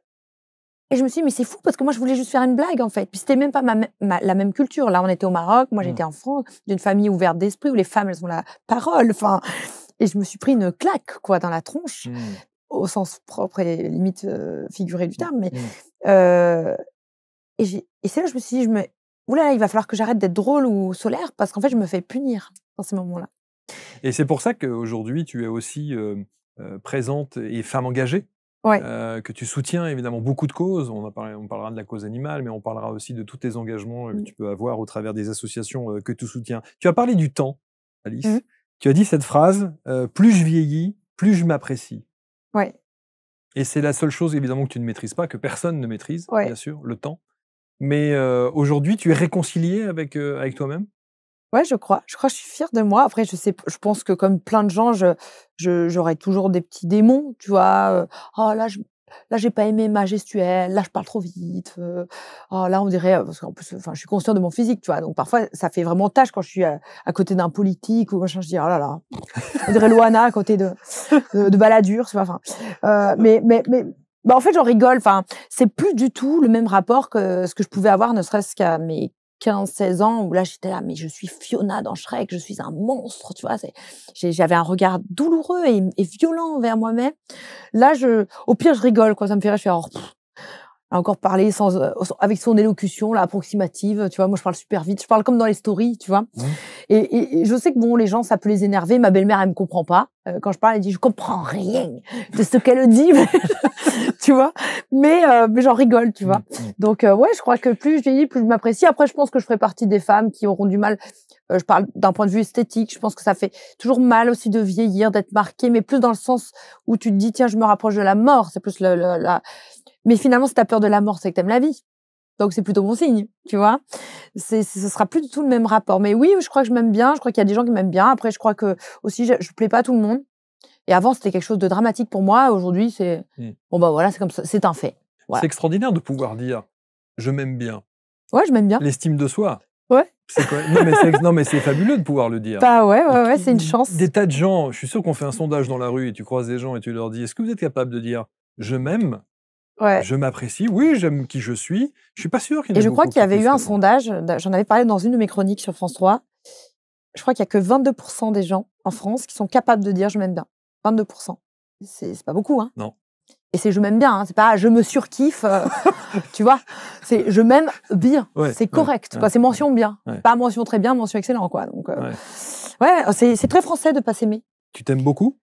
Et je me suis dit, mais c'est fou, parce que moi, je voulais juste faire une blague, en fait. Puis c'était même pas la même culture. Là, on était au Maroc, moi, j'étais en France, d'une famille ouverte d'esprit, où les femmes, elles ont la parole. Enfin, et je me suis pris une claque, quoi, dans la tronche, au sens propre et limite euh, figuré du terme. Mais, euh, Et, et c'est là que je me suis dit, je me, là, il va falloir que j'arrête d'être drôle ou solaire parce qu'en fait, je me fais punir dans ces moments-là. Et c'est pour ça qu'aujourd'hui, tu es aussi euh, euh, présente et femme engagée. Euh, que tu soutiens évidemment beaucoup de causes. On, parlera de la cause animale, mais on parlera aussi de tous tes engagements que mmh. tu peux avoir au travers des associations que tu soutiens. Tu as parlé du temps, Alice. Mmh. Tu as dit cette phrase plus je vieillis, plus je m'apprécie. Ouais. Et c'est la seule chose évidemment que tu ne maîtrises pas, que personne ne maîtrise, bien sûr, le temps. Mais aujourd'hui, tu es réconciliée avec, avec toi-même Ouais, je crois. Je crois que je suis fière de moi. Après, je sais, je pense que comme plein de gens, j'aurai je, toujours des petits démons, tu vois. Oh là, je, là j'ai pas aimé ma gestuelle, là je parle trop vite, oh, là on dirait, parce plus, enfin, je suis consciente de mon physique, tu vois, donc parfois ça fait vraiment tâche quand je suis à, côté d'un politique ou je dis, oh là là, on dirait Loana à côté de, de, Balladur, tu vois, enfin, (laughs) mais, mais, mais bah, en fait, j'en rigole. Enfin, c'est plus du tout le même rapport que ce que je pouvais avoir, ne serait-ce qu'à mes 15, 16 ans, où là, j'étais là, mais je suis Fiona dans Shrek, je suis un monstre, tu vois. J'avais un regard douloureux et, violent envers moi-même. Là, je, au pire, je rigole, quoi. Ça me fait rire, je fais oh, encore parlé euh, sans, avec son élocution là, approximative. Tu vois, moi, je parle super vite. Je parle comme dans les stories, tu vois. Et, et, je sais que bon, les gens, ça peut les énerver. Ma belle-mère, elle me comprend pas. Euh, quand je parle, elle dit, je comprends rien de ce qu'elle dit, (laughs) tu vois. Mais, euh, mais j'en rigole, tu vois. Mm, mm. Donc, ouais, je crois que plus je vieillis, plus je m'apprécie. Après, je pense que je ferai partie des femmes qui auront du mal. je parle d'un point de vue esthétique. Je pense que ça fait toujours mal aussi de vieillir, d'être marqué, mais plus dans le sens où tu te dis, tiens, je me rapproche de la mort. C'est plus la mais finalement, si t'as peur de la mort, c'est que t'aimes la vie. Donc c'est plutôt bon signe, tu vois. C'est, ce sera plus du tout le même rapport. Mais oui, je crois que je m'aime bien. Je crois qu'il y a des gens qui m'aiment bien. Après, je crois que aussi, je, ne plais pas à tout le monde. Et avant, c'était quelque chose de dramatique pour moi. Aujourd'hui, c'est hmm. bon, bah voilà, c'est comme c'est un fait. C'est extraordinaire de pouvoir dire je m'aime bien. Ouais, je m'aime bien. L'estime de soi. Ouais. Non, mais c'est fabuleux de pouvoir le dire. (laughs) Bah ouais, ouais, ouais c'est une chance. Des tas de gens, je suis sûr qu'on fait un sondage dans la rue et tu croises des gens et tu leur dis est-ce que vous êtes capable de dire je m'aime je m'apprécie, oui, j'aime qui je suis. Je suis pas sûr qu'il y ait Et je crois qu'il y avait eu un sondage, j'en avais parlé dans une de mes chroniques sur France 3. Je crois qu'il n'y a que 22% des gens en France qui sont capables de dire je m'aime bien. 22%. C'est pas beaucoup, hein Non. Et c'est je m'aime bien, hein. c'est pas je me surkiffe, euh, (laughs) tu vois. C'est je m'aime bien, c'est correct, c'est mention bien, pas mention très bien, mention excellent, quoi. Donc, euh, ouais, c'est très français de pas s'aimer. Tu t'aimes beaucoup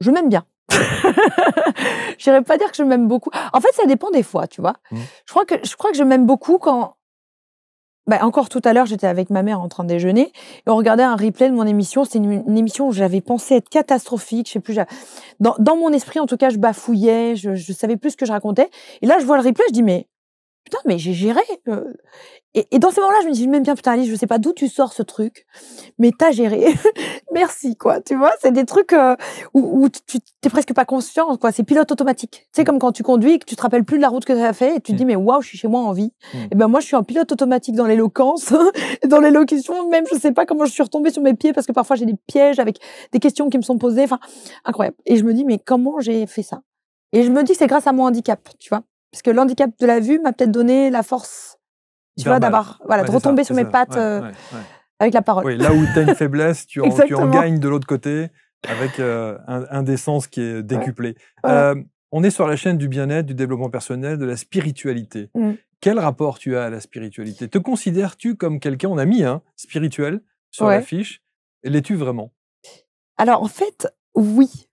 Je m'aime bien. (laughs) je dirais pas dire que je m'aime beaucoup. En fait, ça dépend des fois, tu vois. Mmh. Je crois que je crois que je m'aime beaucoup quand. Bah, encore tout à l'heure, j'étais avec ma mère en train de déjeuner et on regardait un replay de mon émission. C'est une, émission où j'avais pensé être catastrophique. Je sais plus. Dans, mon esprit, en tout cas, je bafouillais. Je, je savais plus ce que je racontais. Et là, je vois le replay. Je dis mais putain, mais j'ai géré. Euh, et, dans ces moments-là, je me dis même bien, putain, Alice, je sais pas d'où tu sors ce truc, mais t'as géré. (laughs) Merci, quoi. Tu vois, c'est des trucs euh, où, tu t'es presque pas conscient, quoi. C'est pilote automatique. C'est comme quand tu conduis que tu te rappelles plus de la route que tu as fait et tu te mmh. dis, mais waouh, je suis chez moi en vie. Mmh. Et eh ben, moi, je suis un pilote automatique dans l'éloquence, (laughs) dans l'élocution, même, je sais pas comment je suis retombée sur mes pieds parce que parfois j'ai des pièges avec des questions qui me sont posées. Enfin, incroyable. Et je me dis, mais comment j'ai fait ça? Et je me dis c'est grâce à mon handicap, tu vois. Parce que l'handicap de la vue m'a peut-être donné la force, tu vois, d'avoir, voilà, de retomber sur mes pattes euh, avec la parole. Oui, là où tu as une (laughs) faiblesse, tu en, gagnes de l'autre côté avec un, des sens qui est décuplé. Euh, on est sur la chaîne du bien-être, du développement personnel, de la spiritualité. Mmh. Quel rapport tu as à la spiritualité Te considères-tu comme quelqu'un, on a mis un hein, spirituel sur l'affiche, l'es-tu vraiment Alors en fait, oui,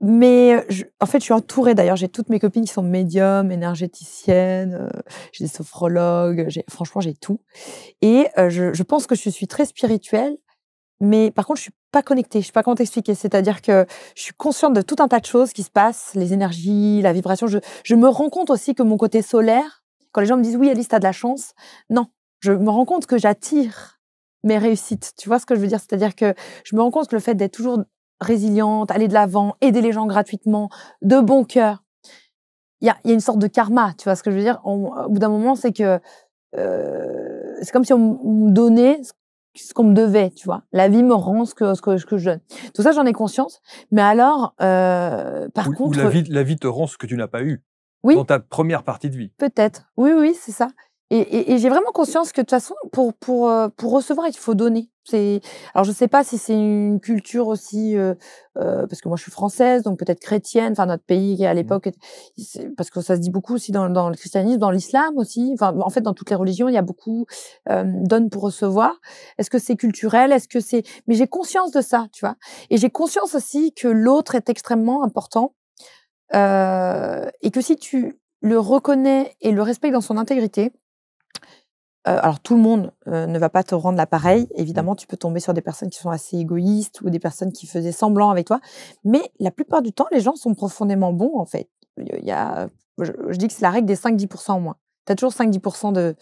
mais euh, en fait, je suis entourée. D'ailleurs, j'ai toutes mes copines qui sont médiums, énergéticiennes, euh, j'ai des sophrologues, franchement, j'ai tout. Et euh, je, pense que je suis très spirituelle, mais par contre, je suis pas connectée. Je sais pas comment t'expliquer. C'est-à-dire que je suis consciente de tout un tas de choses qui se passent, les énergies, la vibration. Je, me rends compte aussi que mon côté solaire, quand les gens me disent oui, Alice, as de la chance, non. Je me rends compte que j'attire mes réussites. Tu vois ce que je veux dire C'est-à-dire que je me rends compte que le fait d'être toujours résiliente, aller de l'avant, aider les gens gratuitement, de bon cœur. Il y a, une sorte de karma, tu vois ce que je veux dire Au bout d'un moment, c'est que euh, c'est comme si on, me donnait ce qu'on me devait, tu vois. La vie me rend ce que, ce que, je donne. Tout ça, j'en ai conscience. Mais alors, euh, par contre... Ou la, vie, la vie te rend ce que tu n'as pas eu oui. dans ta première partie de vie. Peut-être. Oui, oui, c'est ça. Et, j'ai vraiment conscience que de toute façon, pour, pour, euh, pour recevoir, il faut donner alors je sais pas si c'est une culture aussi euh, euh, parce que moi je suis française donc peut-être chrétienne. Enfin notre pays à mmh l'époque parce que ça se dit beaucoup aussi dans, le christianisme, dans l'islam aussi. Enfin en fait dans toutes les religions il y a beaucoup donne pour recevoir. Est-ce que c'est culturel Est-ce que c'est mais j'ai conscience de ça tu vois et j'ai conscience aussi que l'autre est extrêmement important euh, et que si tu le reconnais et le respectes dans son intégrité euh, alors tout le monde euh, ne va pas te rendre l'appareil. Mmh. Évidemment, mmh. tu peux tomber sur des personnes qui sont assez égoïstes ou des personnes qui faisaient semblant avec toi. Mais la plupart du temps, les gens sont profondément bons, en fait. Il je, dis que c'est la règle des 5-10% en moins. Tu as toujours 5-10% de,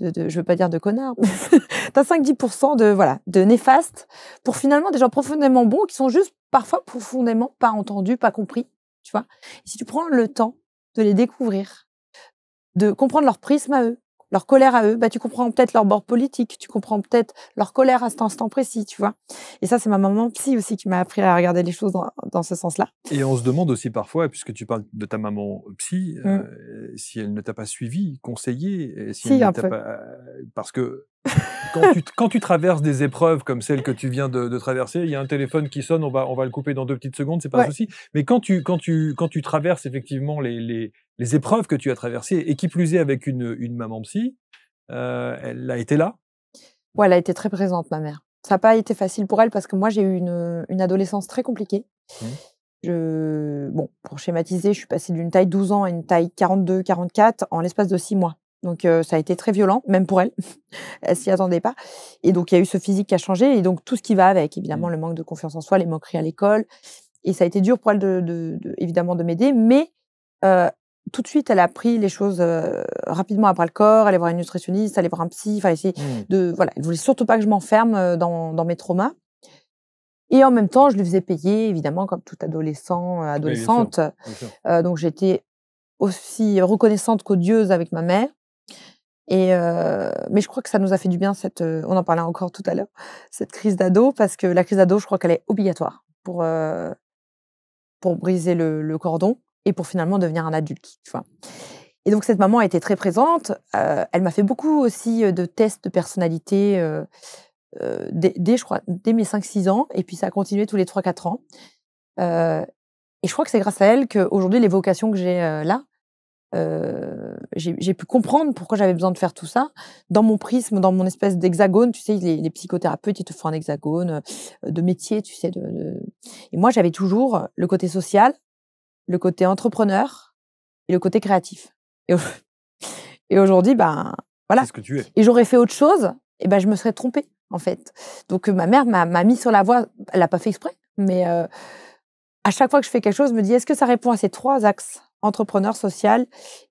de, de, je veux pas dire de connard, mais (laughs) as 5-10% de, voilà, de néfastes pour finalement des gens profondément bons qui sont juste parfois profondément pas entendus, pas compris, tu vois. si tu prends le temps de les découvrir, de comprendre leur prisme à eux, leur colère à eux, bah, tu comprends peut-être leur bord politique, tu comprends peut-être leur colère à cet instant précis, tu vois. Et ça, c'est ma maman psy aussi qui m'a appris à regarder les choses dans, ce sens-là. Et on se demande aussi parfois, puisque tu parles de ta maman psy, mmh. euh, si elle ne t'a pas suivi, conseillé, si, si elle pas... Parce que quand tu, quand, tu, traverses des épreuves comme celle que tu viens de, traverser, il y a un téléphone qui sonne, on va, on va le couper dans deux petites secondes, c'est pas un souci. Mais quand tu, quand tu, quand tu traverses effectivement les, épreuves que tu as traversées, et qui plus est avec une, maman psy, euh, elle a été là Ouais, elle a été très présente, ma mère. Ça n'a pas été facile pour elle parce que moi, j'ai eu une, adolescence très compliquée. Mmh. Je, bon, pour schématiser, je suis passée d'une taille 12 ans à une taille 42-44 en l'espace de 6 mois. Donc euh, ça a été très violent, même pour elle. (laughs) elle s'y attendait pas. Et donc il y a eu ce physique qui a changé et donc tout ce qui va avec, évidemment mmh. le manque de confiance en soi, les moqueries à l'école. Et ça a été dur pour elle de, évidemment de m'aider, mais euh, tout de suite elle a pris les choses euh, rapidement après le corps. Aller voir une nutritionniste, aller voir un psy, enfin essayer mmh. de voilà. voulait surtout pas que je m'enferme dans, mes traumas. Et en même temps, je lui faisais payer, évidemment, comme tout adolescent, adolescente. donc j'étais aussi reconnaissante qu'odieuse avec ma mère. Et euh, mais je crois que ça nous a fait du bien euh, on en parlait encore tout à l'heure, cette crise d'ado parce que la crise d'ado, je crois qu'elle est obligatoire pour euh, pour briser le, cordon et pour finalement devenir un adulte, Et donc cette maman a été très présente. elle m'a fait beaucoup aussi de tests de personnalité je crois dès mes 5-6 ans et puis ça a continué tous les 3-4 ans. et je crois que c'est grâce à elle qu'aujourd'hui les vocations que j'ai là, euh, j'ai pu comprendre pourquoi j'avais besoin de faire tout ça. Dans mon prisme, dans mon espèce d'hexagone, tu sais, les, psychothérapeutes, ils te font un hexagone euh, de métier, tu sais. De, Et moi, j'avais toujours le côté social, le côté entrepreneur et le côté créatif. Et, (laughs) aujourd'hui, ben voilà. ce que tu es. Et j'aurais fait autre chose, et eh ben je me serais trompée, en fait. Donc euh, ma mère m'a mis sur la voie, elle l'a pas fait exprès, mais à chaque fois que je fais quelque chose, je me dis est-ce que ça répond à ces trois axes entrepreneur social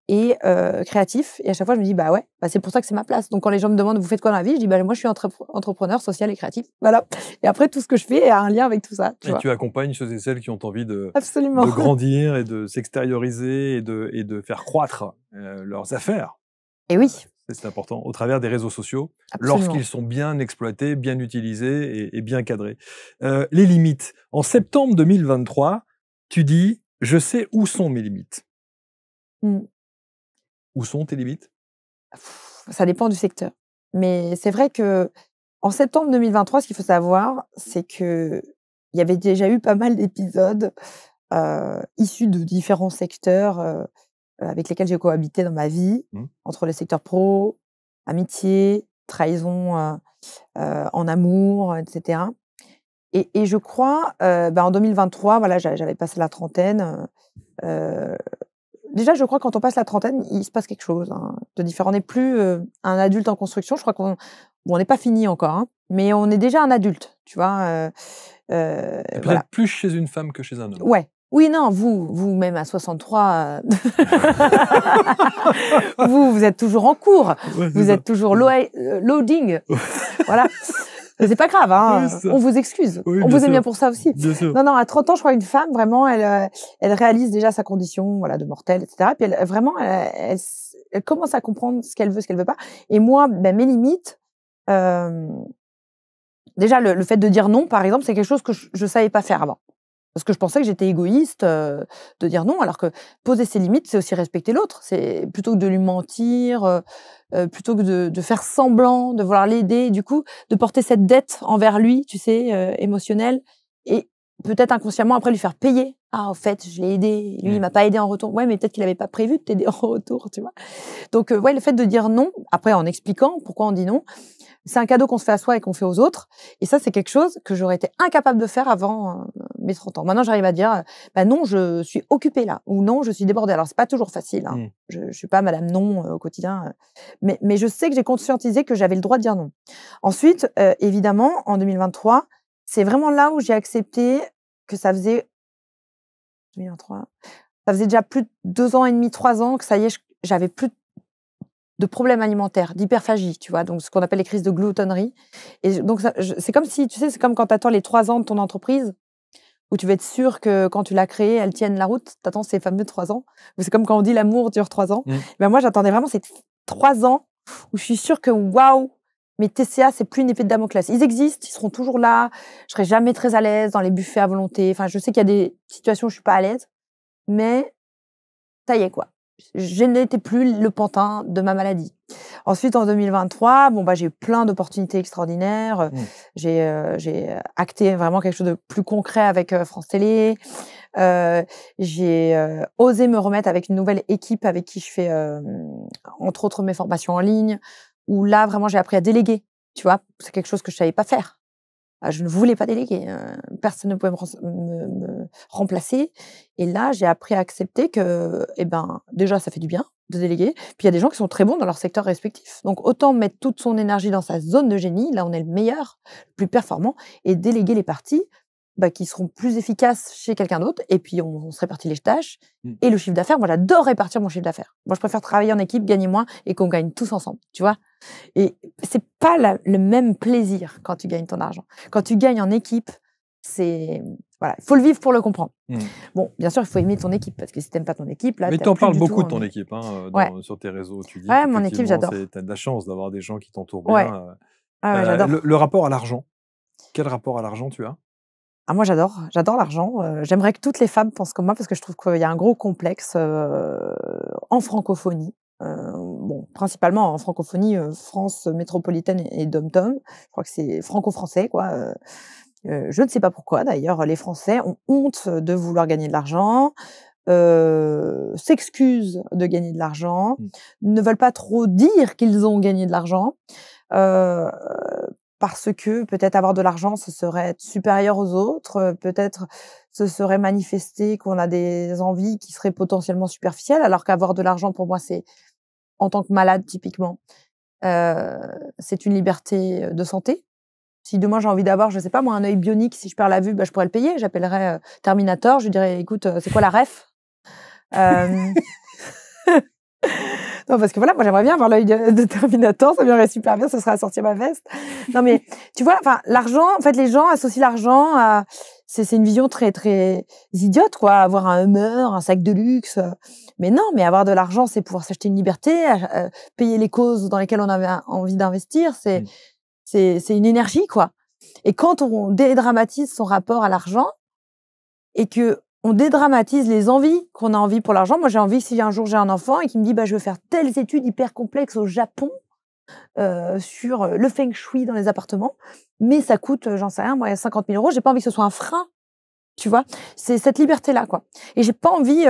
et euh, créatif. Et à chaque fois, je me dis, bah ouais, bah c'est pour ça que c'est ma place. Donc, quand les gens me demandent, vous faites quoi dans la vie Je dis, bah moi, je suis entrepreneur social et créatif. Voilà. Et après, tout ce que je fais a un lien avec tout ça. Tu et tu accompagnes ceux et celles qui ont envie de, Absolument. (laughs) grandir et de s'extérioriser et de, et de faire croître euh, leurs affaires. Et oui. Euh, c'est important, au travers des réseaux sociaux, lorsqu'ils sont bien exploités, bien utilisés et, bien cadrés. les limites. En septembre 2023, tu dis je sais où sont mes limites. Mmh. Où sont tes limites Ça dépend du secteur. Mais c'est vrai que en septembre 2023, ce qu'il faut savoir, c'est que il y avait déjà eu pas mal d'épisodes euh, issus de différents secteurs euh, avec lesquels j'ai cohabité dans ma vie, mmh. entre les secteurs pro, amitié, trahison euh, en amour, etc. Et, je crois, euh, ben, en 2023, voilà, j'avais passé la trentaine. Euh, euh, déjà, je crois que quand on passe la trentaine, il se passe quelque chose hein, de différent. On n'est plus un adulte en construction. Je crois qu'on n'est pas fini encore, hein, mais on est déjà un adulte, tu vois. plus chez une femme que chez un homme. Ouais, oui, non, vous, vous même à 63, (laughs) (laughs) vous, vous êtes toujours en cours, vous êtes toujours loading, voilà c'est pas grave, hein. on vous excuse. on vous aime bien pour ça aussi. Non, non, à 30 ans, je crois, une femme, vraiment, elle, euh, elle réalise déjà sa condition, voilà, de mortelle, etc. Puis elle, euh, vraiment, elle, elle, commence à comprendre ce qu'elle veut, ce qu'elle veut pas. Et moi, ben, mes limites, euh, déjà, le, fait de dire non, par exemple, c'est quelque chose que je, je savais pas faire avant. Parce que je pensais que j'étais égoïste euh, de dire non, alors que poser ses limites, c'est aussi respecter l'autre. C'est plutôt que de lui mentir, euh, euh, plutôt que de, faire semblant, de vouloir l'aider, du coup, de porter cette dette envers lui, tu sais, émotionnelle, et peut-être inconsciemment après lui faire payer. Ah, en fait, je l'ai aidé, lui, il m'a pas aidé en retour. Ouais, mais peut-être qu'il n'avait pas prévu de t'aider (laughs) en retour, tu vois. Donc, ouais, le fait de dire non, après en expliquant pourquoi on dit non, c'est un cadeau qu'on se fait à soi et qu'on fait aux autres. Et ça, c'est quelque chose que j'aurais été incapable de faire avant euh, mes 30 ans. Maintenant, j'arrive à dire, bah non, je suis occupée là, ou non, je suis débordée. Alors, c'est pas toujours facile. Hein. Mmh. Je, ne suis pas Madame Non euh, au quotidien, euh. mais, je sais que j'ai conscientisé que j'avais le droit de dire non. Ensuite, évidemment, en 2023, c'est vraiment là où j'ai accepté que ça faisait 2023, ça faisait déjà plus de deux ans et demi, trois ans que ça y est, j'avais plus de de problèmes alimentaires, d'hyperphagie, tu vois, donc ce qu'on appelle les crises de gloutonnerie. Et donc, c'est comme si, tu sais, c'est comme quand tu attends les trois ans de ton entreprise, où tu vas être sûr que quand tu l'as créée, elle tienne la route. Tu attends ces fameux trois ans. C'est comme quand on dit l'amour dure trois ans. Mmh. Ben moi, j'attendais vraiment ces trois ans où je suis sûre que waouh, mes TCA, c'est plus une épée de Damoclès. Ils existent, ils seront toujours là. Je serai jamais très à l'aise dans les buffets à volonté. Enfin, je sais qu'il y a des situations où je suis pas à l'aise, mais ça y est, quoi je n'étais plus le pantin de ma maladie. Ensuite, en 2023, bon bah j'ai eu plein d'opportunités extraordinaires. Mmh. Euh, j'ai acté vraiment quelque chose de plus concret avec euh, France Télé. Euh, j'ai osé me remettre avec une nouvelle équipe avec qui je fais entre autres mes formations en ligne. Où là vraiment j'ai appris à déléguer. Tu vois, c'est quelque chose que je savais pas faire. Ah, je ne voulais pas déléguer. Hein. Personne ne pouvait me, remplacer. Et là, j'ai appris à accepter que, eh ben, déjà, ça fait du bien de déléguer. Puis il y a des gens qui sont très bons dans leur secteur respectif. Donc autant mettre toute son énergie dans sa zone de génie, là on est le meilleur, le plus performant, et déléguer les parties bah, qui seront plus efficaces chez quelqu'un d'autre. Et puis on, se répartit les tâches mmh. et le chiffre d'affaires. Moi j'adore répartir mon chiffre d'affaires. Moi je préfère travailler en équipe, gagner moins et qu'on gagne tous ensemble. Tu vois et c'est pas le même plaisir quand tu gagnes ton argent. Quand tu gagnes en équipe, c'est voilà, faut le vivre pour le comprendre. Hmm. Bon, bien sûr, il faut aimer ton équipe parce que si t'aimes pas ton équipe, là. Mais en parles beaucoup de ton équipe, hein, euh, sur tes réseaux. Tu dis mon équipe, j'adore. T'as de la chance d'avoir des gens qui t'entourent bien. Euh. Ah euh, le, rapport à l'argent. Quel rapport à l'argent tu as ah, moi, j'adore, j'adore l'argent. J'aimerais que toutes les femmes pensent comme moi parce que je trouve qu'il y a un gros complexe en francophonie euh, bon, principalement en francophonie, euh, France métropolitaine et dom-tom. Je crois que c'est franco-français, quoi. Euh, euh, je ne sais pas pourquoi, d'ailleurs, les Français ont honte de vouloir gagner de l'argent, euh, s'excusent de gagner de l'argent, mmh. ne veulent pas trop dire qu'ils ont gagné de l'argent parce que peut-être avoir de l'argent, ce serait être supérieur aux autres, euh, peut-être ce serait manifester qu'on a des envies qui seraient potentiellement superficielles, alors qu'avoir de l'argent, pour moi, c'est en tant que malade typiquement, euh, c'est une liberté euh, de santé. Si demain j'ai envie d'avoir, je sais pas moi, un œil bionique, si je perds la vue, bah, je pourrais le payer. J'appellerais Terminator, je lui dirais, écoute, c'est quoi la ref (laughs) (laughs) Non, parce que voilà, moi j'aimerais bien avoir l'œil de Terminator, ça me super bien, ça serait à sortir ma veste. Non, mais tu vois, enfin, l'argent, en fait, les gens associent l'argent à. C'est une vision très, très idiote, quoi. Avoir un humeur, un sac de luxe. Mais non, mais avoir de l'argent, c'est pouvoir s'acheter une liberté, payer les causes dans lesquelles on avait envie d'investir. Mm. C'est c'est une énergie, quoi. Et quand on dédramatise son rapport à l'argent, et que on dédramatise les envies qu'on a envie pour l'argent. Moi, j'ai envie, si un jour j'ai un enfant et qu'il me dit, bah, je veux faire telles études hyper complexes au Japon euh, sur euh, le feng shui dans les appartements, mais ça coûte, euh, j'en sais rien, moi, 50 000 euros, j'ai pas envie que ce soit un frein. Tu vois, c'est cette liberté-là, quoi. Et j'ai pas envie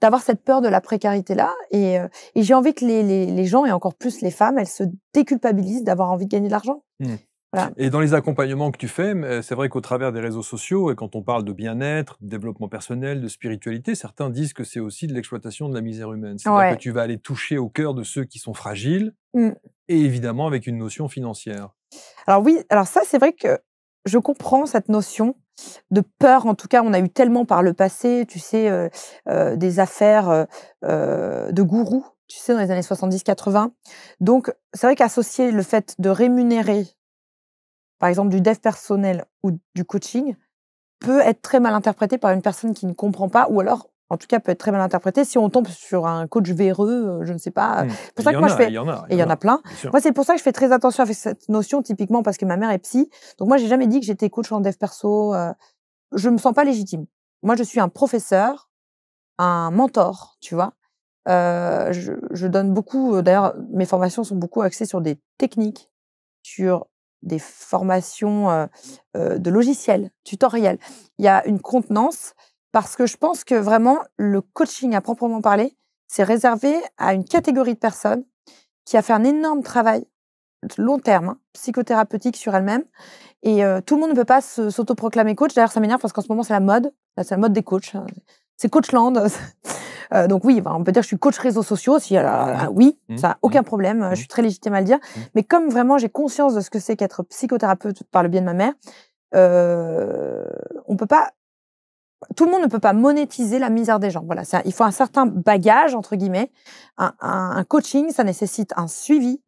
d'avoir cette peur de la précarité-là. Et, j'ai envie que les, gens, et encore plus les femmes, elles se déculpabilisent d'avoir envie de gagner de l'argent. Mmh. Et dans les accompagnements que tu fais, euh, c'est vrai qu'au travers des réseaux sociaux, et quand on parle de bien-être, de développement personnel, de spiritualité, certains disent que c'est aussi de l'exploitation de la misère humaine. cest à que tu vas aller toucher au cœur de ceux qui sont fragiles, mmh. et évidemment avec une notion financière. Alors oui, alors ça c'est vrai que je comprends cette notion de peur. En tout cas, on a eu tellement par le passé, tu sais, euh, euh, des affaires de gourous, tu sais, dans les années 70-80. Donc c'est vrai qu'associer le fait de rémunérer par exemple du dev personnel ou du coaching, peut être très mal interprété par une personne qui ne comprend pas, ou alors, en tout cas, peut être très mal interprété si on tombe sur un coach véreux, euh, je ne sais pas. Euh. Mmh. pour que je Il y en a. y, en a, plein. Moi, c'est pour ça que je fais très attention avec cette notion, typiquement, parce que ma mère est psy. Donc, moi, j'ai jamais dit que j'étais coach en dev perso. Euh. je me sens pas légitime. Moi, je suis un professeur, un mentor, tu vois. je donne beaucoup, d'ailleurs, mes formations sont beaucoup axées sur des techniques, sur des formations de logiciels, tutoriels. Il y a une contenance parce que je pense que vraiment le coaching à proprement parler, c'est réservé à une catégorie de personnes qui a fait un énorme travail long terme, hein, psychothérapeutique sur elle-même. Et tout le monde ne peut pas s'autoproclamer coach. D'ailleurs, ça m'énerve parce qu'en ce moment, c'est la mode. C'est la mode des coachs. Hein. C'est Coachland. (laughs) Euh, donc oui, on peut dire que je suis coach réseau sociaux. Si, euh, mmh. oui, ça mmh. ça aucun mmh. problème. Euh, je suis très légitime à le dire. Mais comme vraiment j'ai conscience de ce que c'est qu'être psychothérapeute par le biais de ma mère, on peut pas. Tout le monde ne peut pas monétiser la misère des gens. Voilà, il faut un certain bagage entre guillemets. Un, coaching, ça nécessite un suivi.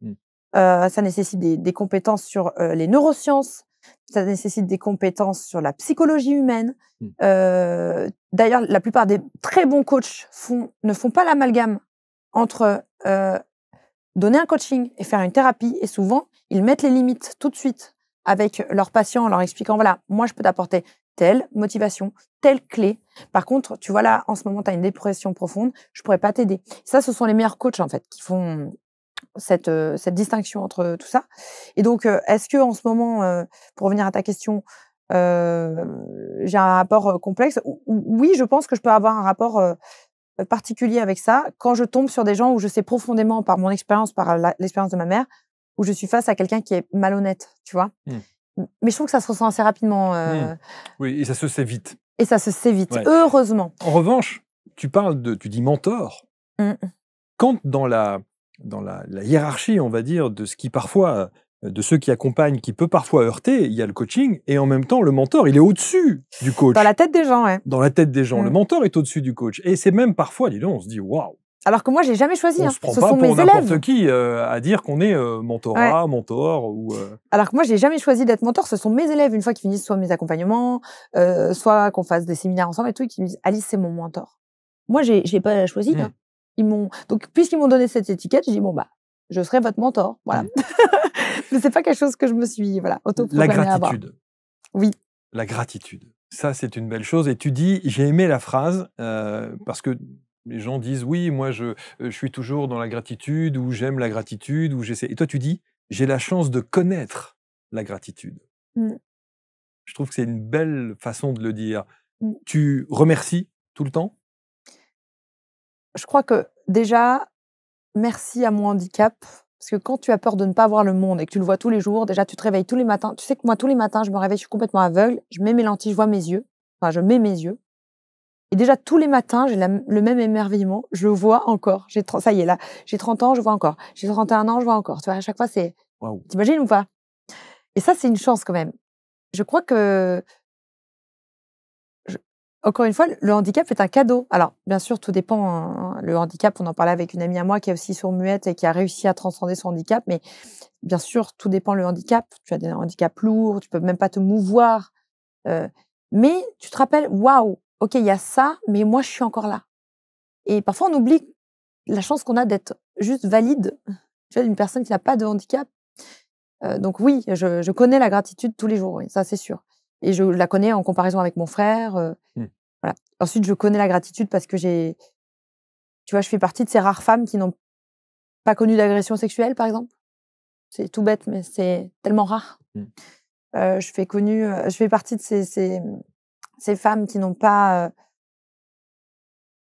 ça nécessite des, compétences sur les neurosciences, ça nécessite des compétences sur la psychologie humaine. Mmh. Euh, d'ailleurs, la plupart des très bons coachs ne font pas l'amalgame entre euh, donner un coaching et faire une thérapie. Et souvent, ils mettent les limites tout de suite avec leurs patients en leur expliquant, voilà, moi, je peux t'apporter telle motivation, telle clé. Par contre, tu vois là, en ce moment, tu as une dépression profonde, je pourrais pas t'aider. Ça, ce sont les meilleurs coachs, en fait, qui font euh, cette, distinction entre euh, tout ça. Et donc, euh, est-ce que en ce moment, pour revenir à ta question, j'ai un rapport complexe Oui, je pense que je peux avoir un rapport particulier avec ça quand je tombe sur des gens où je sais profondément par mon expérience, par l'expérience de ma mère, où je suis face à quelqu'un qui est malhonnête, tu vois. Mmh. Mais je trouve que ça se ressent assez rapidement. Mmh. Oui, et ça se sait vite. Et ça se sait vite, heureusement. En revanche, tu parles de, tu dis mentor. Mmh. Quand dans la dans la, hiérarchie, on va dire, de ce qui parfois, euh, de ceux qui accompagnent, qui peut parfois heurter, il y a le coaching et en même temps le mentor, il est au-dessus du coach. Dans la tête des gens, ouais. Dans la tête des gens, le mmh. mentor est au-dessus du coach et c'est même parfois, dis donc, on se dit waouh. Alors que moi, j'ai jamais choisi. On hein. se prend Ce pas pour n'importe qui euh, à dire qu'on est euh, mentorat, mentor ou. Alors que moi, j'ai jamais choisi d'être mentor. Ce sont mes élèves une fois qu'ils finissent soit mes accompagnements, soit qu'on fasse des séminaires ensemble et tout, qui me disent Alice, c'est mon mentor. Moi, j'ai pas choisi ils m'ont donc puisqu'ils m'ont donné cette étiquette, j'ai dis bon bah je serai votre mentor, voilà. Mmh. (laughs) Mais c'est pas quelque chose que je me suis voilà auto La gratitude. Oui. La gratitude. Ça c'est une belle chose. Et tu dis j'ai aimé la phrase euh, parce que les gens disent oui moi je, euh, je suis toujours dans la gratitude ou j'aime la gratitude ou j'essaie. Et toi tu dis j'ai la chance de connaître la gratitude. Mmh. Je trouve que c'est une belle façon de le dire. Mmh. Tu remercies tout le temps je crois que déjà, merci à mon handicap. Parce que quand tu as peur de ne pas voir le monde et que tu le vois tous les jours, déjà tu te réveilles tous les matins. Tu sais que moi, tous les matins, je me réveille, je suis complètement aveugle. Je mets mes lentilles, je vois mes yeux. Enfin, je mets mes yeux. Et déjà, tous les matins, j'ai le même émerveillement. Je vois encore. J'ai ça y est, là, j'ai 30 ans, je vois encore. J'ai 31 ans, je vois encore. Tu vois, à chaque fois, c'est. Wow. T'imagines ou pas Et ça, c'est une chance quand même. Je crois que encore une fois, le handicap est un cadeau. Alors, bien sûr, tout dépend. Hein, le handicap, on en parlait avec une amie à moi qui est aussi sourde-muette et qui a réussi à transcender son handicap. Mais bien sûr, tout dépend le handicap. Tu as des handicaps lourds, tu peux même pas te mouvoir. Euh, mais tu te rappelles, waouh, ok, il y a ça, mais moi, je suis encore là. Et parfois, on oublie la chance qu'on a d'être juste valide. Tu vois, une personne qui n'a pas de handicap. Euh, donc oui, je, connais la gratitude tous les jours, ça c'est sûr et je la connais en comparaison avec mon frère. Euh, mmh. Voilà. Ensuite, je connais la gratitude parce que j'ai, tu vois, je fais partie de ces rares femmes qui n'ont pas connu d'agression sexuelle, par exemple. C'est tout bête, mais c'est tellement rare. Mmh. Euh, je fais connu euh, je fais partie de ces, ces, femmes qui n'ont pas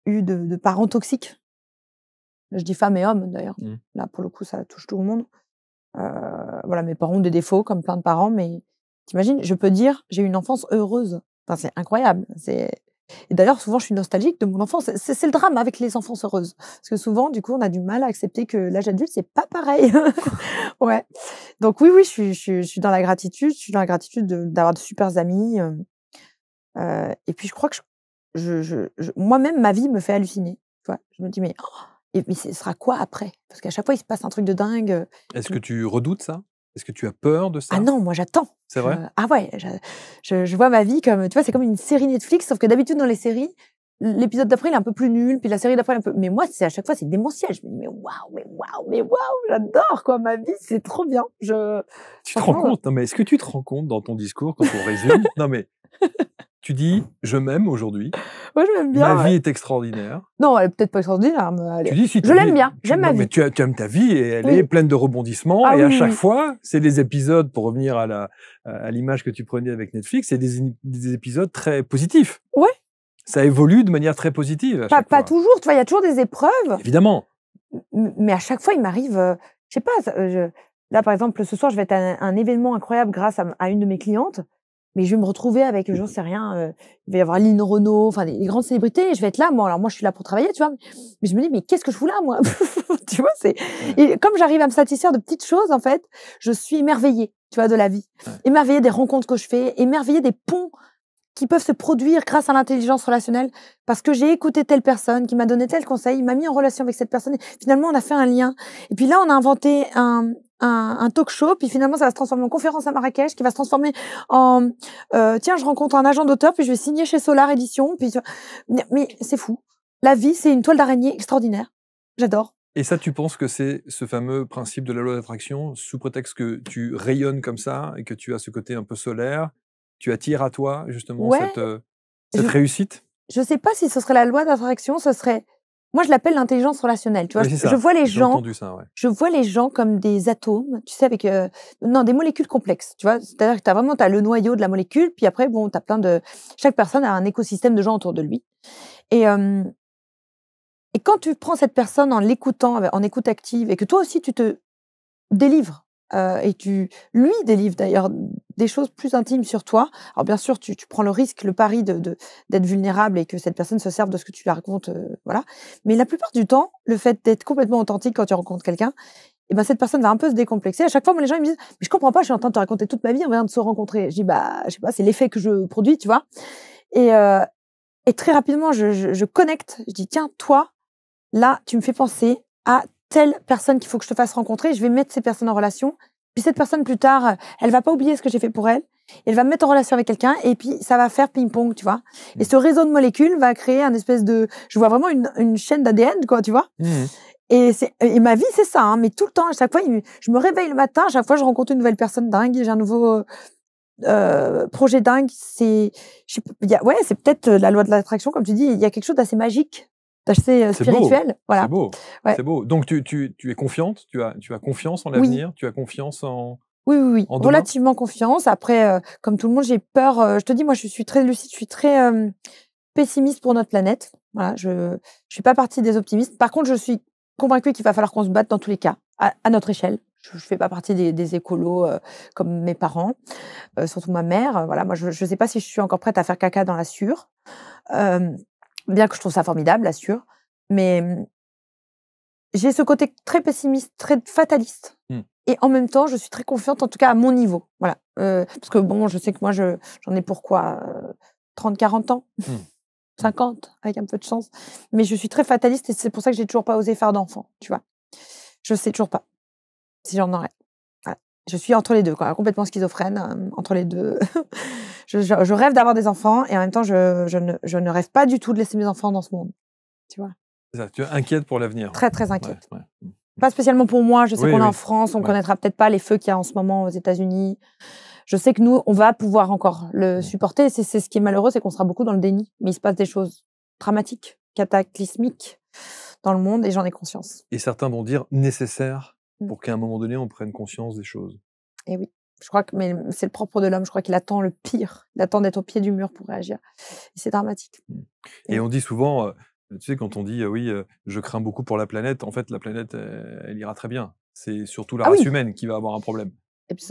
eu de, parents toxiques. Je dis femmes et hommes d'ailleurs. Mmh. Là, pour le coup, ça touche tout le monde. voilà, mes parents ont des défauts comme plein de parents, mais T'imagines, je peux dire, j'ai une enfance heureuse. Enfin, c'est incroyable. C'est et d'ailleurs, souvent, je suis nostalgique de mon enfance. C'est le drame avec les enfances heureuses. Parce que souvent, du coup, on a du mal à accepter que l'âge adulte, c'est pas pareil. (laughs) ouais. Donc oui, oui, je suis, je, dans la gratitude. Je suis dans la gratitude d'avoir de, supers super amis. Euh, euh, et puis, je crois que je, moi-même, ma vie me fait halluciner. je me dis, mais, oh, et, mais ce sera quoi après Parce qu'à chaque fois, il se passe un truc de dingue. Euh, Est-ce que tu redoutes ça est-ce que tu as peur de ça Ah non, moi j'attends. C'est vrai Ah ouais, je, vois ma vie comme, tu vois, c'est comme une série Netflix, sauf que d'habitude dans les séries, l'épisode d'après il est un peu plus nul, puis la série d'après un peu. Mais moi, c'est à chaque fois c'est démentiel. Je me dis mais waouh, mais waouh, mais waouh, j'adore quoi, ma vie, c'est trop bien. Je. Tu te rends compte Non mais est-ce que tu te rends compte dans ton discours quand on résume Non mais (laughs) Tu dis, je m'aime aujourd'hui. Moi, je m'aime bien. Ma vie est extraordinaire. Non, elle est peut-être pas extraordinaire, je l'aime bien, j'aime ma vie. Mais tu, aimes ta vie et elle est pleine de rebondissements. Ah et à chaque fois, c'est des épisodes, pour revenir à la à l'image que tu prenais avec Netflix, c'est des, épisodes très positifs. Ouais. Ça évolue de manière très positive. pas, toujours, tu vois, il y a toujours des épreuves. Évidemment. Mais à chaque fois, il m'arrive, je euh, je sais pas, euh, là par exemple, ce soir, je vais être à un, événement incroyable grâce à une de mes clientes mais je vais me retrouver avec, j'en sais rien, euh, il va y avoir Lynn Renault, enfin les, grandes célébrités, je vais être là, moi, alors moi je suis là pour travailler, tu vois, mais je me dis, mais qu'est-ce que je fous là, moi (laughs) Tu vois, c'est et comme j'arrive à me satisfaire de petites choses, en fait, je suis émerveillée, tu vois, de la vie, émerveillée des rencontres que je fais, émerveillée des ponts qui peuvent se produire grâce à l'intelligence relationnelle, parce que j'ai écouté telle personne, qui m'a donné tel conseil, m'a mis en relation avec cette personne, finalement on a fait un lien, et puis là on a inventé un, un, talk show, puis finalement ça va se transformer en conférence à Marrakech, qui va se transformer en euh, tiens, je rencontre un agent d'auteur, puis je vais signer chez Solar Édition, Puis mais c'est fou. La vie, c'est une toile d'araignée extraordinaire. J'adore. Et ça, tu penses que c'est ce fameux principe de la loi d'attraction, sous prétexte que tu rayonnes comme ça et que tu as ce côté un peu solaire, tu attires à toi justement cette, euh, réussite Je ne sais pas si ce serait la loi d'attraction, ce serait moi, je l'appelle l'intelligence relationnelle. Tu vois, je, vois les gens, je vois les gens comme des atomes, tu sais, avec euh, non des molécules complexes. Tu vois, c'est-à-dire que t'as vraiment as le noyau de la molécule, puis après, bon, t'as plein de chaque personne a un écosystème de gens autour de lui. Et et quand tu prends cette personne en l'écoutant, en écoute active, et que toi aussi tu te délivres euh, et tu lui délivres d'ailleurs des choses plus intimes sur toi. Alors bien sûr, tu, prends le risque, le pari de d'être vulnérable et que cette personne se serve de ce que tu lui racontes, euh, voilà. Mais la plupart du temps, le fait d'être complètement authentique quand tu rencontres quelqu'un, et eh ben cette personne va un peu se décomplexer. À chaque fois, les gens me disent "Mais je comprends pas, je suis en train de te raconter toute ma vie, on vient de se rencontrer." Je dis "Bah, je sais pas, c'est l'effet que je produis, tu vois." Euh, et très rapidement, je, je connecte. Je dis "Tiens, toi, là, tu me fais penser à telle personne qu'il faut que je te fasse rencontrer, je vais mettre ces personnes en relation. Puis cette personne plus tard, euh, elle va pas oublier ce que j'ai fait pour elle. Elle va me mettre en relation avec quelqu'un et puis ça va faire ping-pong, tu vois. Et mm. ce réseau de molécules va créer un espèce de, je vois vraiment une, chaîne d'ADN, quoi, tu vois. Mm. Et, ma vie, c'est ça, hein, mais tout le temps, à chaque fois, je me réveille le matin, à chaque fois, je rencontre une nouvelle personne dingue, j'ai un nouveau euh, euh, projet dingue. C'est, ouais, c'est peut-être la loi de l'attraction, comme tu dis, il y a quelque chose d'assez magique assez euh, spirituel. Voilà. C'est beau. Donc tu, es confiante, tu as, tu as confiance en l'avenir, tu as confiance en... Oui, oui, oui. En Relativement confiance. Après, euh, comme tout le monde, j'ai peur. Euh, je te dis, moi, je suis très lucide, je suis très pessimiste pour notre planète. Voilà, je ne suis pas partie des optimistes. Par contre, je suis convaincue qu'il va falloir qu'on se batte dans tous les cas, à, notre échelle. Je ne fais pas partie des, écolos comme mes parents, surtout ma mère. voilà, moi, je ne sais pas si je suis encore prête à faire caca dans la sûre bien que je trouve ça formidable, assure. Mais mmh, j'ai ce côté très pessimiste, très fataliste. Mmh. Et en même temps, je suis très confiante, en tout cas à mon niveau. Voilà. Euh, parce que bon, je sais que moi, j'en ai pourquoi 30, 40 ans 50, mmh. (laughs) avec un peu de chance. Mais je suis très fataliste et c'est pour ça que j'ai toujours pas osé faire d'enfant, tu vois. Je sais toujours pas si j'en aurais. Je suis entre les deux, quoi, complètement schizophrène, euh, entre les deux. (laughs) je, rêve d'avoir des enfants et en même temps, je, ne, rêve pas du tout de laisser mes enfants dans ce monde. Tu vois tu es inquiète pour l'avenir Très, très inquiète. Pas spécialement pour moi. Je sais qu'on est en France, on ne connaîtra peut-être pas les feux qu'il y a en ce moment aux États-Unis. Je sais que nous, on va pouvoir encore le supporter. C'est ce qui est malheureux, c'est qu'on sera beaucoup dans le déni. Mais il se passe des choses dramatiques, cataclysmiques dans le monde et j'en ai conscience. Et certains vont dire nécessaire Mmh. pour qu'à un moment donné, on prenne conscience des choses. Et oui. Je crois que c'est le propre de l'homme. Je crois qu'il attend le pire. Il attend d'être au pied du mur pour réagir. c'est dramatique. Mmh. Et, on dit souvent, tu sais, quand on dit oui, je crains beaucoup pour la planète, en fait, la planète, elle ira très bien. C'est surtout la ah race humaine qui va avoir un problème.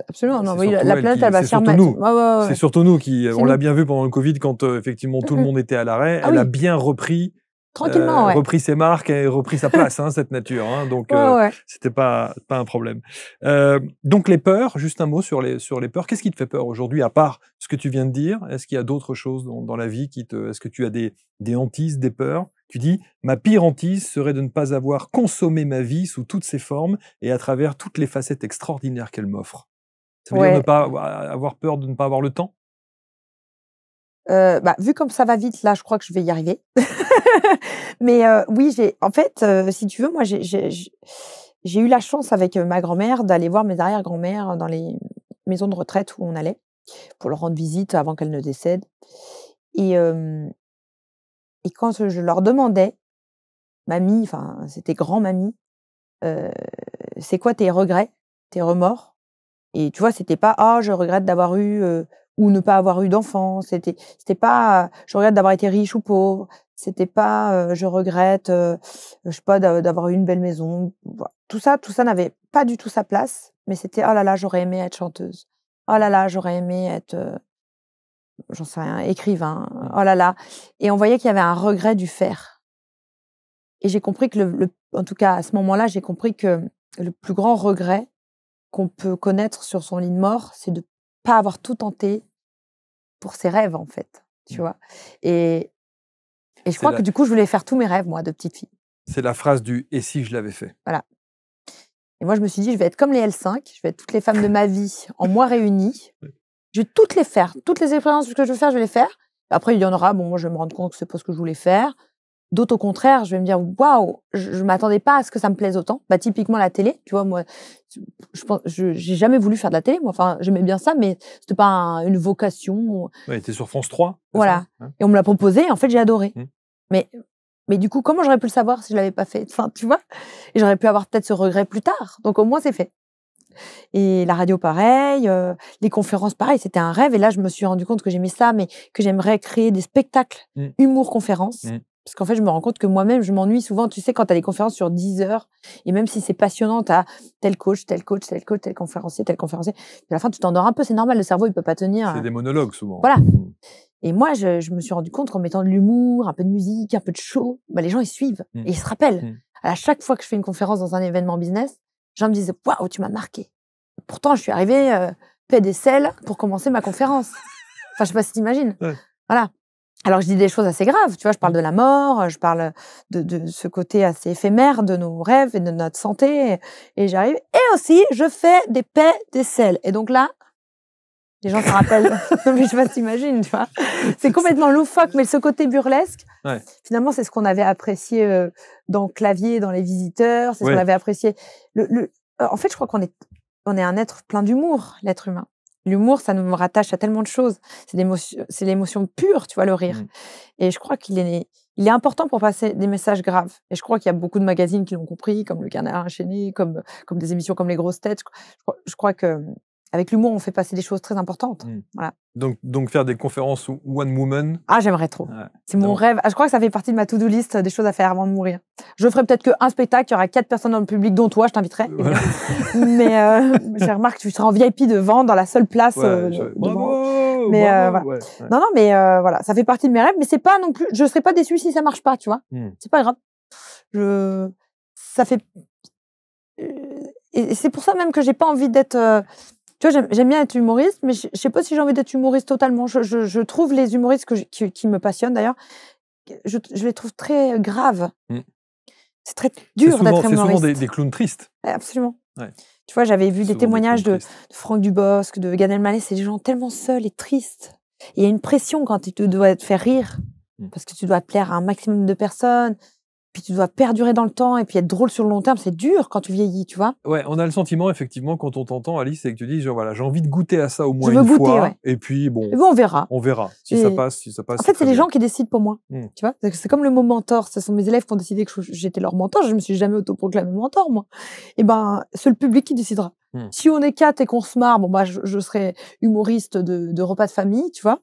absolument. la, planète, elle va faire remettre. Ouais, ouais, C'est surtout nous qui, on l'a bien vu pendant le Covid, quand effectivement tout le (laughs) monde était à l'arrêt, ah elle a bien repris tranquillement, euh, ouais. repris ses marques et repris sa place, hein, cette nature. Hein. donc, euh, c'était pas pas un problème. Euh, donc les peurs, juste un mot sur les sur les peurs. Qu'est-ce qui te fait peur aujourd'hui, à part ce que tu viens de dire Est-ce qu'il y a d'autres choses dans, la vie qui te Est-ce que tu as des des hantises, des peurs Tu dis ma pire hantise serait de ne pas avoir consommé ma vie sous toutes ses formes et à travers toutes les facettes extraordinaires qu'elle m'offre. Ça veut dire ne pas avoir peur de ne pas avoir le temps bah, vu comme ça va vite, là, je crois que je vais y arriver. (laughs) Mais oui, j'ai, en fait, si tu veux, moi, j'ai eu la chance avec ma grand-mère d'aller voir mes arrière-grand-mères dans les maisons de retraite où on allait pour leur rendre visite avant qu'elles ne décèdent. Et, quand je leur demandais, mamie, enfin, c'était grand-mamie, c'est quoi tes regrets, tes remords Et tu vois, c'était pas, ah, je regrette d'avoir eu ou ne pas avoir eu d'enfants, C'était, c'était pas, je regrette d'avoir été riche ou pauvre. C'était pas, euh, je regrette, euh, je sais pas, d'avoir eu une belle maison. Tout ça, tout ça n'avait pas du tout sa place. Mais c'était, oh là là, j'aurais aimé être chanteuse. Oh là là, j'aurais aimé être, euh, j'en sais rien, écrivain. Oh là là. Et on voyait qu'il y avait un regret du faire. Et j'ai compris que le, en tout cas à ce moment-là, j'ai compris que le plus grand regret qu'on peut connaître sur son lit de mort, c'est de pas avoir tout tenté, pour ses rêves, en fait. Tu mmh. vois et, et je crois que du coup, je voulais faire tous mes rêves, moi, de petite fille. C'est la phrase du et si je l'avais fait. Voilà. Et moi, je me suis dit, je vais être comme les L5, je vais être toutes les femmes de ma vie en moi réunies. (laughs) Je vais toutes les faire, toutes les expériences que je veux faire, je vais les faire. Après, il y en aura, bon, moi, je vais me rendre compte que c'est pas ce que je voulais faire. D'autres, au contraire, je vais me dire waouh, je, ne m'attendais pas à ce que ça me plaise autant. Bah typiquement la télé, tu vois moi, je pense, j'ai jamais voulu faire de la télé. Moi, enfin, j'aimais bien ça, mais c'était pas une vocation. Ouais, étais sur France 3. Voilà. Hein et on me l'a proposé. En fait, j'ai adoré. Mmh. Mais mais du coup, comment j'aurais pu le savoir si je l'avais pas fait Enfin, tu vois, et j'aurais pu avoir peut-être ce regret plus tard. Donc au moins, c'est fait. Et la radio, pareil, euh, les conférences, pareil, c'était un rêve. Et là, je me suis rendu compte que j'aimais ça, mais que j'aimerais créer des spectacles, mmh. humour conférence. Mmh. Parce qu'en fait, je me rends compte que moi-même, je m'ennuie souvent. Tu sais, quand tu as des conférences sur 10 heures, et même si c'est passionnant, tu as tel coach, tel coach, tel coach, tel conférencier, tel conférencier, à la fin, tu t'endors un peu, c'est normal, le cerveau, il peut pas tenir. C'est euh, des monologues souvent. Voilà. Mmh. Et moi, je, me suis rendu compte qu'en mettant de l'humour, un peu de musique, un peu de show, bah, les gens, ils suivent mmh. et ils se rappellent. Mmh. À chaque fois que je fais une conférence dans un événement business, les gens me disent Waouh, tu m'as marqué. Pourtant, je suis arrivée euh, paix des selles pour commencer ma conférence. enfin, je sais pas si t'imagines. Voilà. Alors je dis des choses assez graves, tu vois, je parle mmh. de la mort, je parle de, ce côté assez éphémère de nos rêves et de notre santé, et, j'arrive. Et aussi, je fais des paix des selles. Et donc là, les gens se rappellent, (laughs) (laughs) mais je sais pas si tu vois. (laughs) C'est complètement loufoque, mais ce côté burlesque, finalement, c'est ce qu'on avait apprécié euh, dans Clavier, dans Les Visiteurs, c'est ce qu'on avait apprécié. En fait, je crois qu'on est, on est un être plein d'humour, l'être humain. L'humour, ça nous rattache à tellement de choses. C'est l'émotion pure, tu vois, le rire. Mmh. Et je crois qu'il est, il est important pour passer des messages graves. Et je crois qu'il y a beaucoup de magazines qui l'ont compris, comme Le Canard Enchaîné, comme, comme des émissions comme Les Grosses Têtes. je crois que avec l'humour, on fait passer des choses très importantes. Mm. Voilà. Donc, donc faire des conférences one woman. Ah, j'aimerais trop. C'est mon rêve. Ah, je crois que ça fait partie de ma to-do list euh, des choses à faire avant de mourir. Je ferai peut-être qu'un spectacle, il y aura quatre personnes dans le public, dont toi, je t'inviterai. Euh, (laughs) mais euh, j'ai remarqué que tu seras en VIP devant, dans la seule place. mais non, non, mais voilà, ça fait partie de mes rêves. Mais c'est pas non plus. Je serais pas déçue si ça marche pas, tu vois. Hmm. C'est pas grave. Je. Ça fait. Et c'est pour ça même que j'ai pas envie d'être tu vois, j'aime bien être humoriste, mais je, ne sais pas si j'ai envie d'être humoriste totalement. Je, je, trouve les humoristes que qui, me passionnent d'ailleurs, je, les trouve très graves. Mm. C'est très dur d'être humoriste. C'est souvent des, des, clowns tristes. Absolument. Tu vois, j'avais vu des témoignages de, Franck Dubosc, de Gad Elmaleh, c'est des gens tellement seuls et tristes. Il y a une pression quand tu dois te faire rire, mm. parce que tu dois plaire à un maximum de personnes puis tu dois perdurer dans le temps et puis être drôle sur le long terme, c'est dur quand tu vieillis, tu vois. Ouais, on a le sentiment effectivement quand on t'entend Alice et que tu dis genre voilà, j'ai envie de goûter à ça au moins une fois et puis bon, on verra. On verra si ça passe, si ça passe. En fait, c'est les gens qui décident pour moi. Hmm. Tu vois, c'est comme le mot mentor, ce sont mes élèves qui ont décidé que j'étais leur mentor, je me suis jamais autoproclamé mentor moi. Et eh ben, c'est le public qui décidera. Hmm. Si on est quatre et qu'on se marre, bon bah je, serai humoriste de, de, repas de famille, tu vois.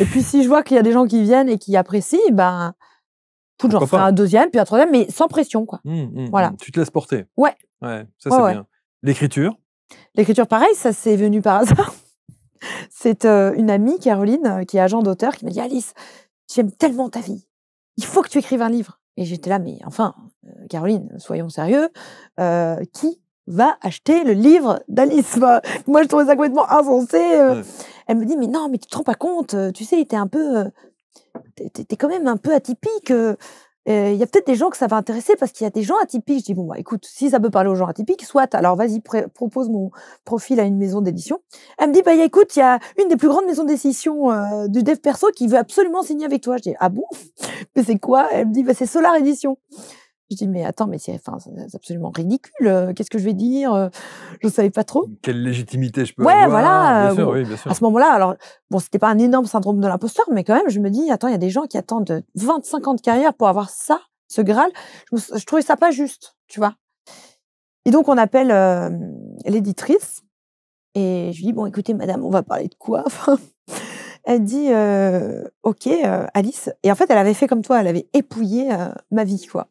Et puis si je vois qu'il y a des gens qui viennent et qui apprécient, ben le genre ferai un deuxième, puis un troisième, mais sans pression, quoi. Mmh, mmh, mmh. voilà. Tu te laisses porter. Ouais. Ouais, ça c'est bien. L'écriture L'écriture, pareil, ça c'est venu par hasard. (laughs) c'est euh, une amie, Caroline, euh, qui est agent d'auteur, qui m'a dit Alice, j'aime tellement ta vie. Il faut que tu écrives un livre. Et j'étais là, mais enfin, euh, Caroline, soyons sérieux. qui va acheter le livre d'Alice. Moi, je trouvais ça complètement insensé. Elle me dit, mais non, mais tu te rends pas compte, tu sais, il était un peu t'es quand même un peu atypique. Euh, il y a peut-être des gens que ça va intéresser parce qu'il y a des gens atypiques. Je dis, bon, bah, écoute, si ça peut parler aux gens atypiques, soit. Alors, vas-y, propose mon profil à une maison d'édition. Elle me dit, bah, écoute, il y a une des plus grandes maisons d'édition euh, du dev perso qui veut absolument signer avec toi. Je dis, ah bon (laughs) Mais c'est quoi Elle me dit, bah, c'est Solar édition je dis, mais attends, mais c'est enfin, absolument ridicule. Euh, qu'est-ce que je vais dire euh, Je ne savais pas trop. Quelle légitimité je peux avoir voilà, hein, bien euh, sûr, oui, bien sûr. À ce moment-là, alors, bon, c'était pas un énorme syndrome de l'imposteur, mais quand même, je me dis, attends, il y a des gens qui attendent 25 ans de carrière pour avoir ça, ce Graal. Je, trouvais ça pas juste, tu vois. Et donc, on appelle l'éditrice et je lui dis, bon, écoutez, madame, on va parler de quoi elle dit euh, OK, euh, Alice. Et en fait, elle avait fait comme toi, elle avait épouillé euh, ma vie, quoi.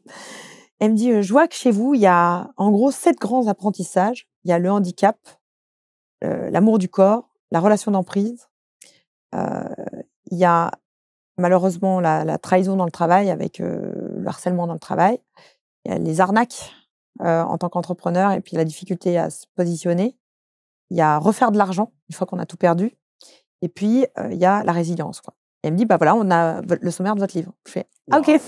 Elle me dit Je vois que chez vous, il y a en gros sept grands apprentissages. Il y a le handicap, l'amour du corps, la relation d'emprise. Il y a malheureusement la, la, trahison dans le travail avec le harcèlement dans le travail. Il y a les arnaques en tant qu'entrepreneur et puis la difficulté à se positionner. Il y a refaire de l'argent une fois qu'on a tout perdu. Et puis, il y a la résilience. Quoi. elle me dit, bah voilà, on a le sommaire de votre livre. Je fais, ah, ok.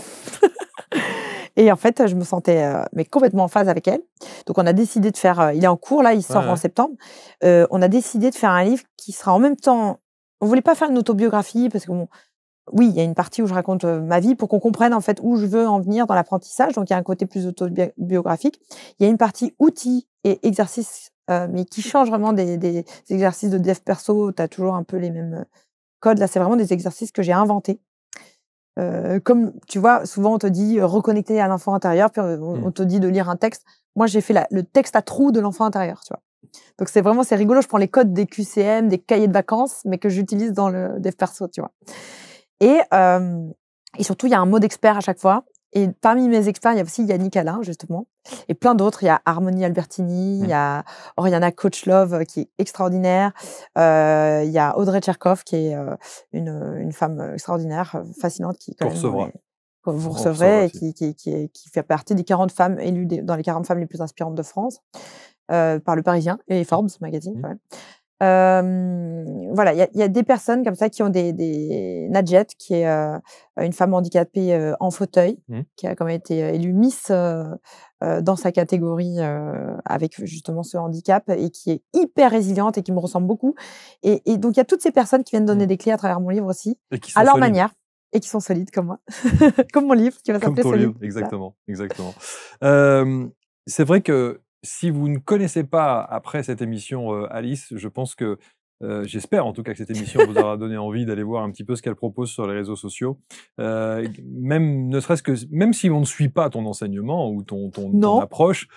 (laughs) et en fait, je me sentais mais complètement en phase avec elle. Donc, on a décidé de faire, il est en cours, là, il sort en septembre. on a décidé de faire un livre qui sera en même temps. On voulait pas faire une autobiographie parce que bon, oui, il y a une partie où je raconte ma vie pour qu'on comprenne en fait où je veux en venir dans l'apprentissage. Donc il y a un côté plus autobiographique. Il y a une partie outils et exercices euh, mais qui change vraiment des, exercices de dev perso. Tu as toujours un peu les mêmes euh, codes. Là, c'est vraiment des exercices que j'ai inventés. Euh, comme tu vois, souvent on te dit reconnecter à l'enfant intérieur, puis mmh. on, te dit de lire un texte. Moi, j'ai fait le texte à trous de l'enfant intérieur, tu vois. Donc c'est vraiment c'est rigolo. Je prends les codes des QCM, des cahiers de vacances, mais que j'utilise dans le dev perso, tu vois. Et, et surtout, il y a un mode expert à chaque fois. Et parmi mes experts, il y a aussi Yannick Alain, justement, et plein d'autres. Il y a Harmonie Albertini, il y mm. a Oriana Kochlov euh, qui est extraordinaire. Euh, il y a Audrey Tcherkov, qui est euh, une, femme extraordinaire, fascinante, qui vous recevrez, et qui, fait partie des 40 femmes élues dans les 40 femmes les plus inspirantes de France. par le Parisien et Forbes mm. magazine. Mm voilà, il y, a des personnes comme ça qui ont des, des Nadjet, qui est une femme handicapée en fauteuil, mmh. qui a quand même été élue Miss dans sa catégorie avec justement ce handicap et qui est hyper résiliente et qui me ressemble beaucoup. Et, donc il y a toutes ces personnes qui viennent donner mmh. des clés à travers mon livre aussi, à leur manière. Et qui sont solides comme moi, (laughs) comme mon livre qui va s'appeler Solide. Livre, exactement, exactement. c'est vrai que si vous ne connaissez pas après cette émission euh, Alice, je pense que euh, j'espère en tout cas que cette émission vous aura donné envie d'aller voir un petit peu ce qu'elle propose sur les réseaux sociaux. Euh, même ne serait-ce que même si on ne suit pas ton enseignement ou ton approche,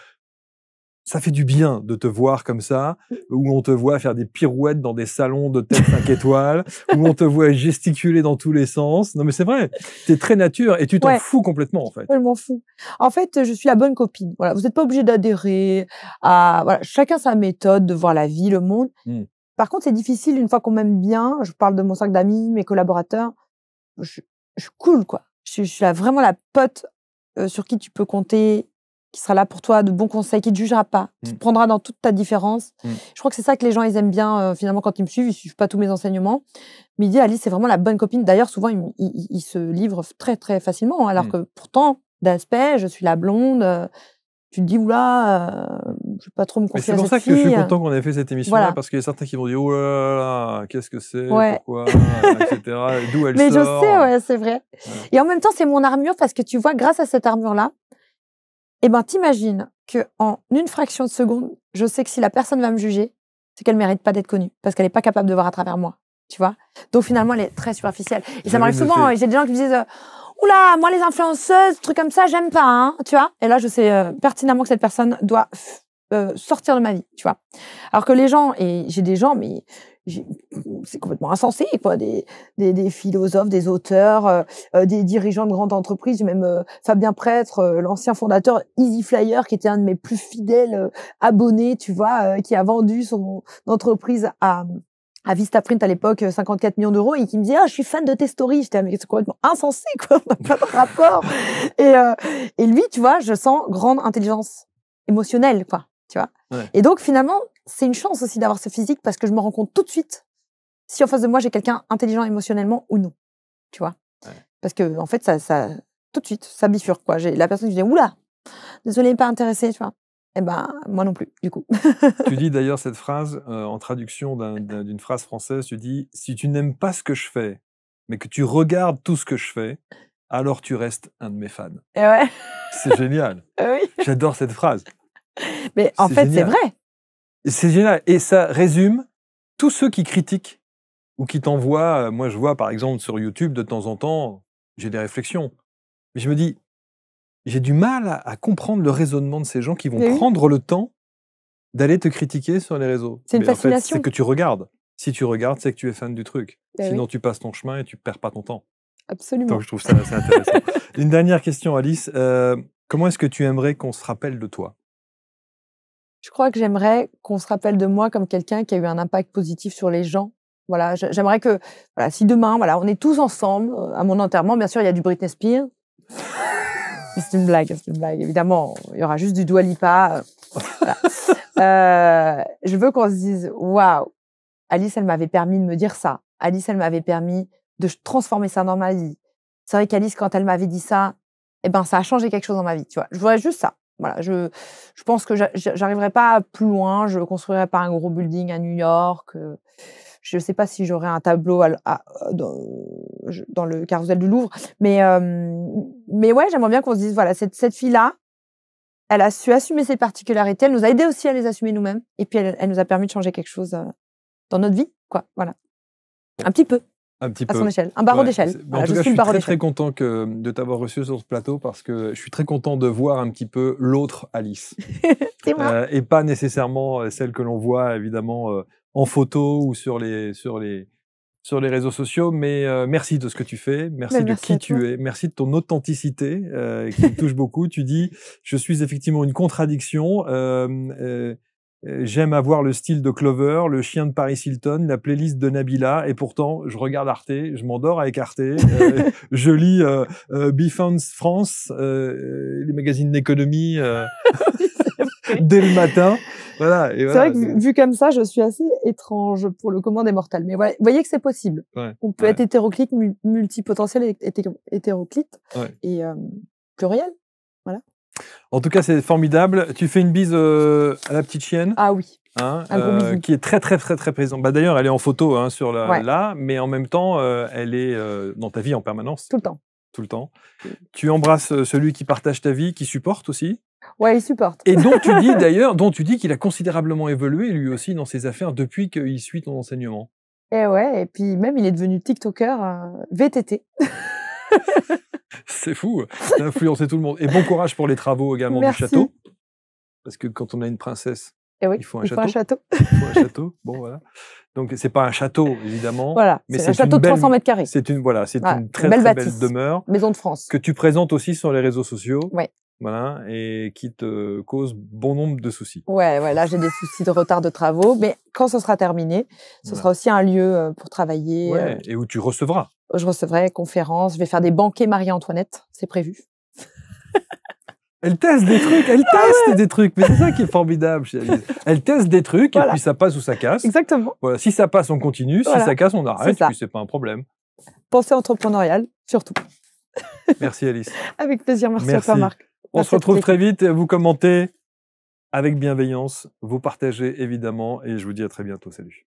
ça fait du bien de te voir comme ça, mmh. où on te voit faire des pirouettes dans des salons de tête 5 étoiles, où on te voit gesticuler dans tous les sens. Non, mais c'est vrai, t'es très nature et tu t'en fous complètement, en fait. Ouais, je m'en fous. En fait, je suis la bonne copine. Voilà, vous n'êtes pas obligé d'adhérer à, voilà, chacun sa méthode de voir la vie, le monde. Mmh. Par contre, c'est difficile une fois qu'on m'aime bien. Je parle de mon sac d'amis, mes collaborateurs. Je, coule, quoi. Je, suis vraiment la pote euh, sur qui tu peux compter qui sera là pour toi, de bons conseils, qui ne te jugera pas, qui mm. te prendra dans toute ta différence. Mm. Je crois que c'est ça que les gens, ils aiment bien, euh, finalement, quand ils me suivent, ils suivent pas tous mes enseignements. Mais dit Alice, c'est vraiment la bonne copine. D'ailleurs, souvent, ils, se livrent très, très facilement, hein, alors mm. que pourtant, d'aspect, je suis la blonde. Euh, tu te dis, oula, là euh, je vais pas trop me confier C'est pour ça que je suis content qu'on ait fait cette émission-là, parce qu'il y a certains qui vont dire, oula, qu'est-ce que c'est, pourquoi, (laughs) etc., d'où elle Mais sort. Mais je sais, ouais, c'est vrai. Et en même temps, c'est mon armure, parce que tu vois, grâce à cette armure-là, eh ben t'imagines que en une fraction de seconde, je sais que si la personne va me juger, c'est qu'elle mérite pas d'être connue parce qu'elle n'est pas capable de voir à travers moi, tu vois. Donc finalement, elle est très superficielle. Et ça m'arrive souvent. Hein. J'ai des gens qui me disent. Euh, Oula, moi les influenceuses, trucs comme ça, j'aime pas, hein, tu vois. Et là, je sais euh, pertinemment que cette personne doit euh, sortir de ma vie, tu vois. Alors que les gens, et j'ai des gens, mais c'est complètement insensé, quoi. Des, des, philosophes, des auteurs, euh, euh, des dirigeants de grandes entreprises, même euh, Fabien Prêtre, l'ancien fondateur Easy Flyer, qui était un de mes plus fidèles abonnés, tu vois, qui a vendu son entreprise à à Vistaprint à l'époque 54 millions d'euros et qui me dit ah je suis fan de tes stories ah, c'est complètement insensé quoi on pas de rapport (laughs) et lui tu vois je sens grande intelligence émotionnelle quoi tu vois et donc finalement c'est une chance aussi d'avoir ce physique parce que je me rends compte tout de suite si en face de moi j'ai quelqu'un intelligent émotionnellement ou non. Tu vois Parce que en fait, ça, ça, tout de suite, ça bifurque quoi. J'ai la personne qui dit oula, désolé, pas intéressé, tu vois. Eh ben, moi non plus, du coup. (laughs) tu dis d'ailleurs cette phrase euh, en traduction d'une phrase française. Tu dis si tu n'aimes pas ce que je fais, mais que tu regardes tout ce que je fais, alors tu restes un de mes fans. Et ouais. C'est génial. (laughs) oui. J'adore cette phrase. Mais en fait, c'est vrai. C'est génial. Et ça résume tous ceux qui critiquent ou qui t'envoient. Euh, moi, je vois par exemple sur YouTube, de temps en temps, j'ai des réflexions. Mais je me dis, j'ai du mal à, comprendre le raisonnement de ces gens qui vont prendre le temps d'aller te critiquer sur les réseaux. C'est une fascination. c'est que tu regardes. Si tu regardes, c'est que tu es fan du truc. Ben Sinon, tu passes ton chemin et tu perds pas ton temps. Absolument. Donc, je trouve ça assez intéressant. (laughs) une dernière question, Alice. Euh, comment est-ce que tu aimerais qu'on se rappelle de toi je crois que j'aimerais qu'on se rappelle de moi comme quelqu'un qui a eu un impact positif sur les gens. Voilà, j'aimerais que, voilà, si demain, voilà, on est tous ensemble euh, à mon enterrement, bien sûr, il y a du Britney Spears. (laughs) c'est une blague, c'est une blague. Évidemment, il y aura juste du Dua Lipa. Euh, euh, je veux qu'on se dise, waouh, Alice, elle m'avait permis de me dire ça. Alice, elle m'avait permis de transformer ça dans ma vie. C'est vrai qu'Alice, quand elle m'avait dit ça, eh ben, ça a changé quelque chose dans ma vie. Tu vois, je voudrais juste ça. Voilà, je, je pense que j'arriverai pas plus loin. Je construirai pas un gros building à New York. Euh, je ne sais pas si j'aurai un tableau euh, dans, dans, le carrousel du Louvre. Mais, euh, mais ouais, j'aimerais bien qu'on se dise voilà, cette, cette fille-là, elle a su assumer ses particularités. Elle nous a aidé aussi à les assumer nous-mêmes. Et puis, elle, elle nous a permis de changer quelque chose dans notre vie. quoi. Voilà. Un petit peu un petit à son échelle, un barreau d'échelle. en tout je cas, suis je suis très, content que, de t'avoir reçu sur ce plateau parce que je suis très content de voir un petit peu l'autre Alice. (laughs) Euh, et pas nécessairement euh, celle que l'on voit évidemment euh, en photo ou sur les, sur les, sur les réseaux sociaux. Mais merci de ce que tu fais, merci ben, de qui tu es, merci de ton authenticité qui me touche beaucoup. Tu dis, je suis effectivement une contradiction euh, j'aime avoir le style de Clover, le chien de Paris Hilton, la playlist de Nabila, et pourtant je regarde Arte, je m'endors avec Arte, euh, (laughs) je lis euh, euh France, les magazines d'économie (laughs) (laughs) dès le matin. Voilà, c'est vrai que vu comme ça, je suis assez étrange pour le commande mortels. Mais voyez que c'est possible. On peut être hétéroclite, multipotentiel, hétéroclite et et pluriel. En tout cas, c'est formidable. Tu fais une bise euh, à la petite chienne. Ah oui. Hein, euh, qui est très très très très présente. Bah, D'ailleurs, elle est en photo hein, sur la, là, mais en même temps, euh, elle est dans ta vie en permanence. Tout le temps. Tout le temps. Tu embrasses celui qui partage ta vie, qui supporte aussi. Ouais, il supporte. Et dont tu dis (laughs) d'ailleurs, dont tu dis qu'il a considérablement évolué lui aussi dans ses affaires depuis qu'il suit ton enseignement. Et eh ouais, et puis même il est devenu TikToker VTT. (laughs) C'est fou, ça tout le monde. Et bon courage pour les travaux également du château. Parce que quand on a une princesse, eh il, faut un, château. Il faut un château. Bon, voilà. Donc, c'est pas un château, évidemment. Voilà. Mais c'est un château de 300 mètres carrés. C'est une, voilà, très, belle, demeure. Maison de France. Que tu présentes aussi sur les réseaux sociaux. Oui voilà, et qui te cause bon nombre de soucis. Ouais, voilà, j'ai des soucis de retard de travaux, mais quand ce sera terminé, ce sera aussi un lieu euh, pour travailler. Euh, ouais, et où tu recevras. je recevrai conférences, je vais faire des banquets Marie-Antoinette, c'est prévu. (laughs) Elle teste des trucs, elle ah teste des trucs, mais c'est ça qui est formidable chez Alice. (laughs) Elle teste des trucs et puis ça passe ou ça casse. Exactement. si ça passe, on continue, si ça casse, on arrête, puis c'est pas un problème. Pensée entrepreneuriale, surtout. Merci Alice. (laughs) Avec plaisir, merci, merci. à Marc. On bah, se retrouve très vite. Vous commentez avec bienveillance, vous partagez évidemment et je vous dis à très bientôt. Salut.